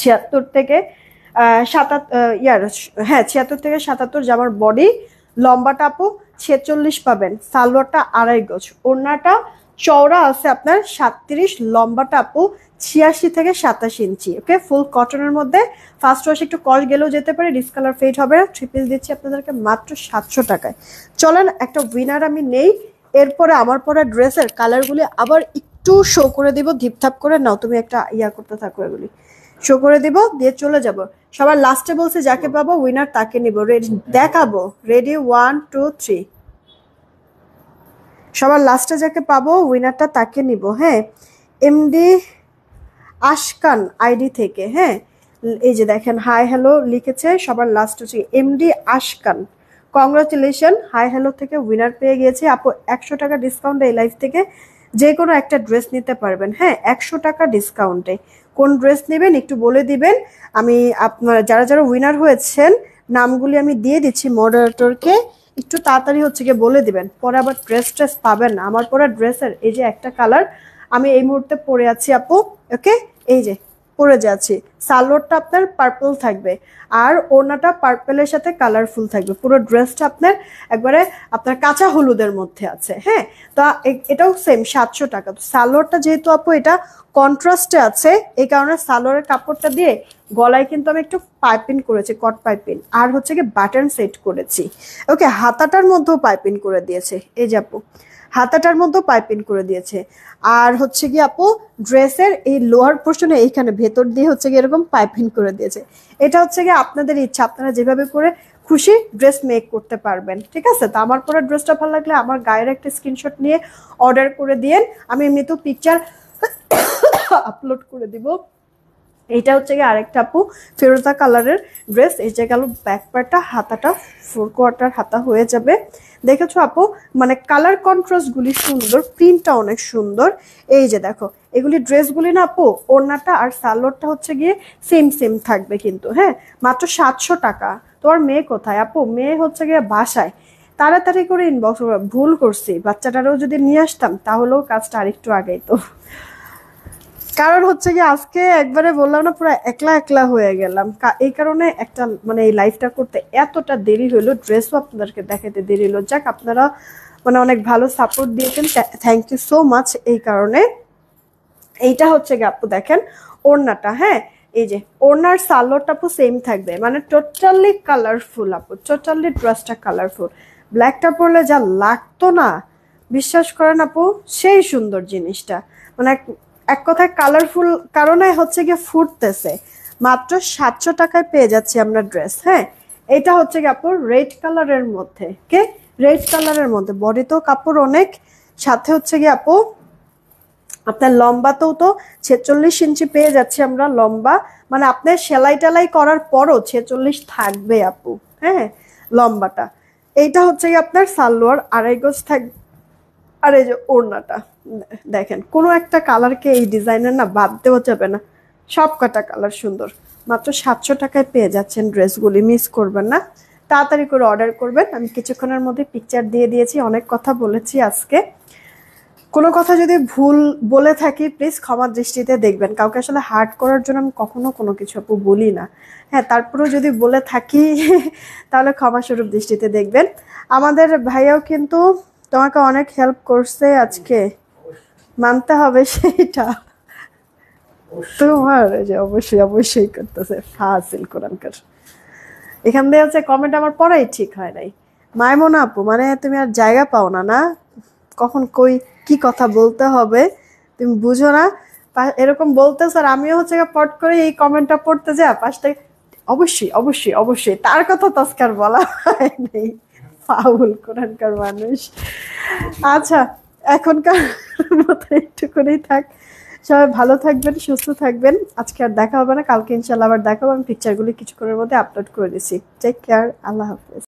Speaker 1: ছিয়াত্তর থেকে সাতাত্তর ইয়ার হ্যাঁ ছিয়াত্তর থেকে সাতাত্তর জামার বডি লম্বাটা আপু ছেচল্লিশ পাবেন সালোয়ারটা আড়াই গজ ওড়নাটা চওড়া আছে আপনার সাতত্রিশ লম্বাটা আপু ছিয়াশি থেকে সাতাশ ইঞ্চি ওকে ফুল কটনের মধ্যে ফার্স্ট ওয়াশ একটু কল গেলেও যেতে পারে ডিসকালার ফেড হবে না থ্রি পিস দিচ্ছি আপনাদেরকে মাত্র সাতশো টাকায় চলেন একটা উইনার আমি নেই এরপরে আমার পরা ড্রেসের কালারগুলি আবার একটু শো করে দিব ধিপথাপ করে নাও তুমি একটা ইয়া করতে থাকো এগুলি শো করে দিব দিয়ে চলে যাব সবার লাস্টে বলছে যাকে পাবো উইনার তাকে নিব দেখাবো রেডি ওয়ান টু থ্রি সবার লাস্টে যাকে পাবো উইনারটা তাকে নিব হ্যাঁ এমডি আশকান আইডি থেকে হ্যাঁ এই যে দেখেন হাই হ্যালো লিখেছে সবার লাস্ট হচ্ছে MD Ashkan congratulation hi hello থেকে উইনার পেয়ে গিয়েছে আপু একশো টাকা ডিসকাউন্টে এই লাইফ থেকে যে কোনো একটা ড্রেস নিতে পারবেন হ্যাঁ একশো টাকা ডিসকাউন্টে কোন ড্রেস নেবেন একটু বলে দিবেন আমি আপনারা যারা যারা উইনার হয়েছেন নামগুলি আমি দিয়ে দিচ্ছি মডারেটরকে একটু তাড়াতাড়ি হচ্ছে গিয়ে বলে দিবেন পরে আবার ড্রেস ট্রেস পাবেন না আমার পরে ড্রেসের এই যে একটা কালার আমি এই মুহূর্তে পরে আছি আপু ওকে এই যে পরে যাচ্ছি সালোয়ারটা আপনার পার্পল থাকবে আর ওড়নাটা পার্পলের সাথে কালারফুল থাকবে পুরো ড্রেসটা আপনার একবারে আপনার কাঁচা হলুদের মধ্যে আছে হ্যাঁ তো এটাও সেম সাতশো টাকা তো সালোয়ারটা যেহেতু আপু এটা কন্ট্রাস্টে আছে এই কারণে সালোয়ারের কাপড়টা দিয়ে গলায় কিন্তু আমি একটু পাইপিন করেছি কট পাইপিন আর হচ্ছে কি বাটন সেট করেছি ওকে হাতাটার মধ্যেও পাইপিন করে দিয়েছে এই যে আপু হাতাটার মধ্যে পাইপিং করে দিয়েছে আর হচ্ছে গিয়ে আপু ড্রেসের এই লোয়ার পোর্শনে এইখানে ভেতর দিয়ে হচ্ছে গিয়ে এরকম পাইপিং করে দিয়েছে এটা হচ্ছে গিয়ে আপনাদের ইচ্ছা আপনারা যেভাবে করে খুশি ড্রেস মেক করতে পারবেন ঠিক আছে তো আমার পরে ড্রেসটা ভালো লাগলে আমার গায়ের একটা স্ক্রিনশট নিয়ে অর্ডার করে দিয়েন আমি এমনিতেও পিকচার আপলোড করে দিব এটা হচ্ছে গিয়ে আরেকটা আপু ফেরোজা কালারের ড্রেস এই যে গেল ব্যাক পার্টটা হাতাটা ফোর কোয়ার্টার হাতা হয়ে যাবে দেখেছো আপু মানে কালার কন্ট্রাস্টগুলি সুন্দর প্রিন্টটা অনেক সুন্দর এই যে দেখো এগুলি ড্রেসগুলি না আপু ওড়নাটা আর সালোয়ারটা হচ্ছে গিয়ে সেম সেম থাকবে কিন্তু হ্যাঁ মাত্র সাতশো টাকা তোমার মেয়ে কোথায় আপু মেয়ে হচ্ছে গিয়ে বাসায় তাড়াতাড়ি করে ইনবক্স ভুল করছি বাচ্চাটারও যদি নিয়ে আসতাম তাহলেও কাজটা আরেকটু আগেই তো কারণ হচ্ছে কি আজকে একবারে বললাম না পুরো একলা একলা হয়ে গেলাম এই কারণে একটা মানে এই লাইফটা করতে এতটা দেরি হলো ড্রেসও আপনাদেরকে দেখাতে দেরি হলো যাক আপনারা মানে অনেক ভালো সাপোর্ট দিয়েছেন থ্যাংক ইউ সো মাচ এই কারণে এইটা হচ্ছে গাপু দেখেন ওড়নাটা হ্যাঁ এই যে ওড়নার সালোয়ারটা আপু সেম থাকবে মানে টোটালি কালারফুল আপু টোটালি ড্রেসটা কালারফুল ব্ল্যাকটা পরলে যা লাগতো না বিশ্বাস করেন আপু সেই সুন্দর জিনিসটা মানে এক কথায় কালারফুল কারণে হচ্ছে গিয়ে ফুটতেছে মাত্র সাতশো টাকায় পেয়ে যাচ্ছি আমরা ড্রেস হ্যাঁ এটা হচ্ছে কাপড় রেড কালারের মধ্যে কে রেড কালারের মধ্যে বডি তো কাপড় অনেক সাথে হচ্ছে গিয়ে আপু আপনার লম্বাতেও তো ছেচল্লিশ ইঞ্চি পেয়ে যাচ্ছি আমরা লম্বা মানে আপনার সেলাই টেলাই করার পরও ছেচল্লিশ থাকবে আপু হ্যাঁ লম্বাটা এইটা হচ্ছে গিয়ে আপনার সালোয়ার আড়াই গজ আর এই যে ওড়নাটা দেখেন কোনো একটা কালারকে এই ডিজাইনের না বাদ দেওয়া যাবে না সব কটা কালার সুন্দর মাত্র সাতশো টাকায় পেয়ে যাচ্ছেন ড্রেসগুলি মিস করবেন না তাড়াতাড়ি করে অর্ডার করবেন আমি কিছুক্ষণের মধ্যে পিকচার দিয়ে দিয়েছি অনেক কথা বলেছি আজকে কোনো কথা যদি ভুল বলে থাকি প্লিজ ক্ষমা দৃষ্টিতে দেখবেন কাউকে আসলে হার্ট করার জন্য আমি কখনো কোনো কিছু আপু বলি না হ্যাঁ তারপরেও যদি বলে থাকি তাহলে ক্ষমাস্বরূপ দৃষ্টিতে দেখবেন আমাদের ভাইয়াও কিন্তু তোমাকে অনেক হেল্প করছে আজকে মানতে হবে সেইটা তোমার যে অবশ্যই অবশ্যই করতেছে ফাজিল কোরআনকার এখান দিয়ে হচ্ছে কমেন্ট আমার পড়াই ঠিক হয় নাই মায়মনা আপু মানে তুমি আর জায়গা পাও না না কখন কই কি কথা বলতে হবে তুমি বুঝো না এরকম বলতে স্যার আমিও হচ্ছে পট করে এই কমেন্টটা পড়তে যা পাশটা অবশ্যই অবশ্যই অবশ্যই তার কথা তস্কার বলা হয় নেই পাউল কোরআনকার মানুষ আচ্ছা এখনকার মতো একটু করেই থাক সবাই ভালো থাকবেন সুস্থ থাকবেন আজকে আর দেখা হবে না কালকে ইনশাল্লাহ আবার দেখাবো আমি পিকচারগুলি কিছুক্ষণের মধ্যে আপলোড করে দিছি টেক কেয়ার আল্লাহ হাফেজ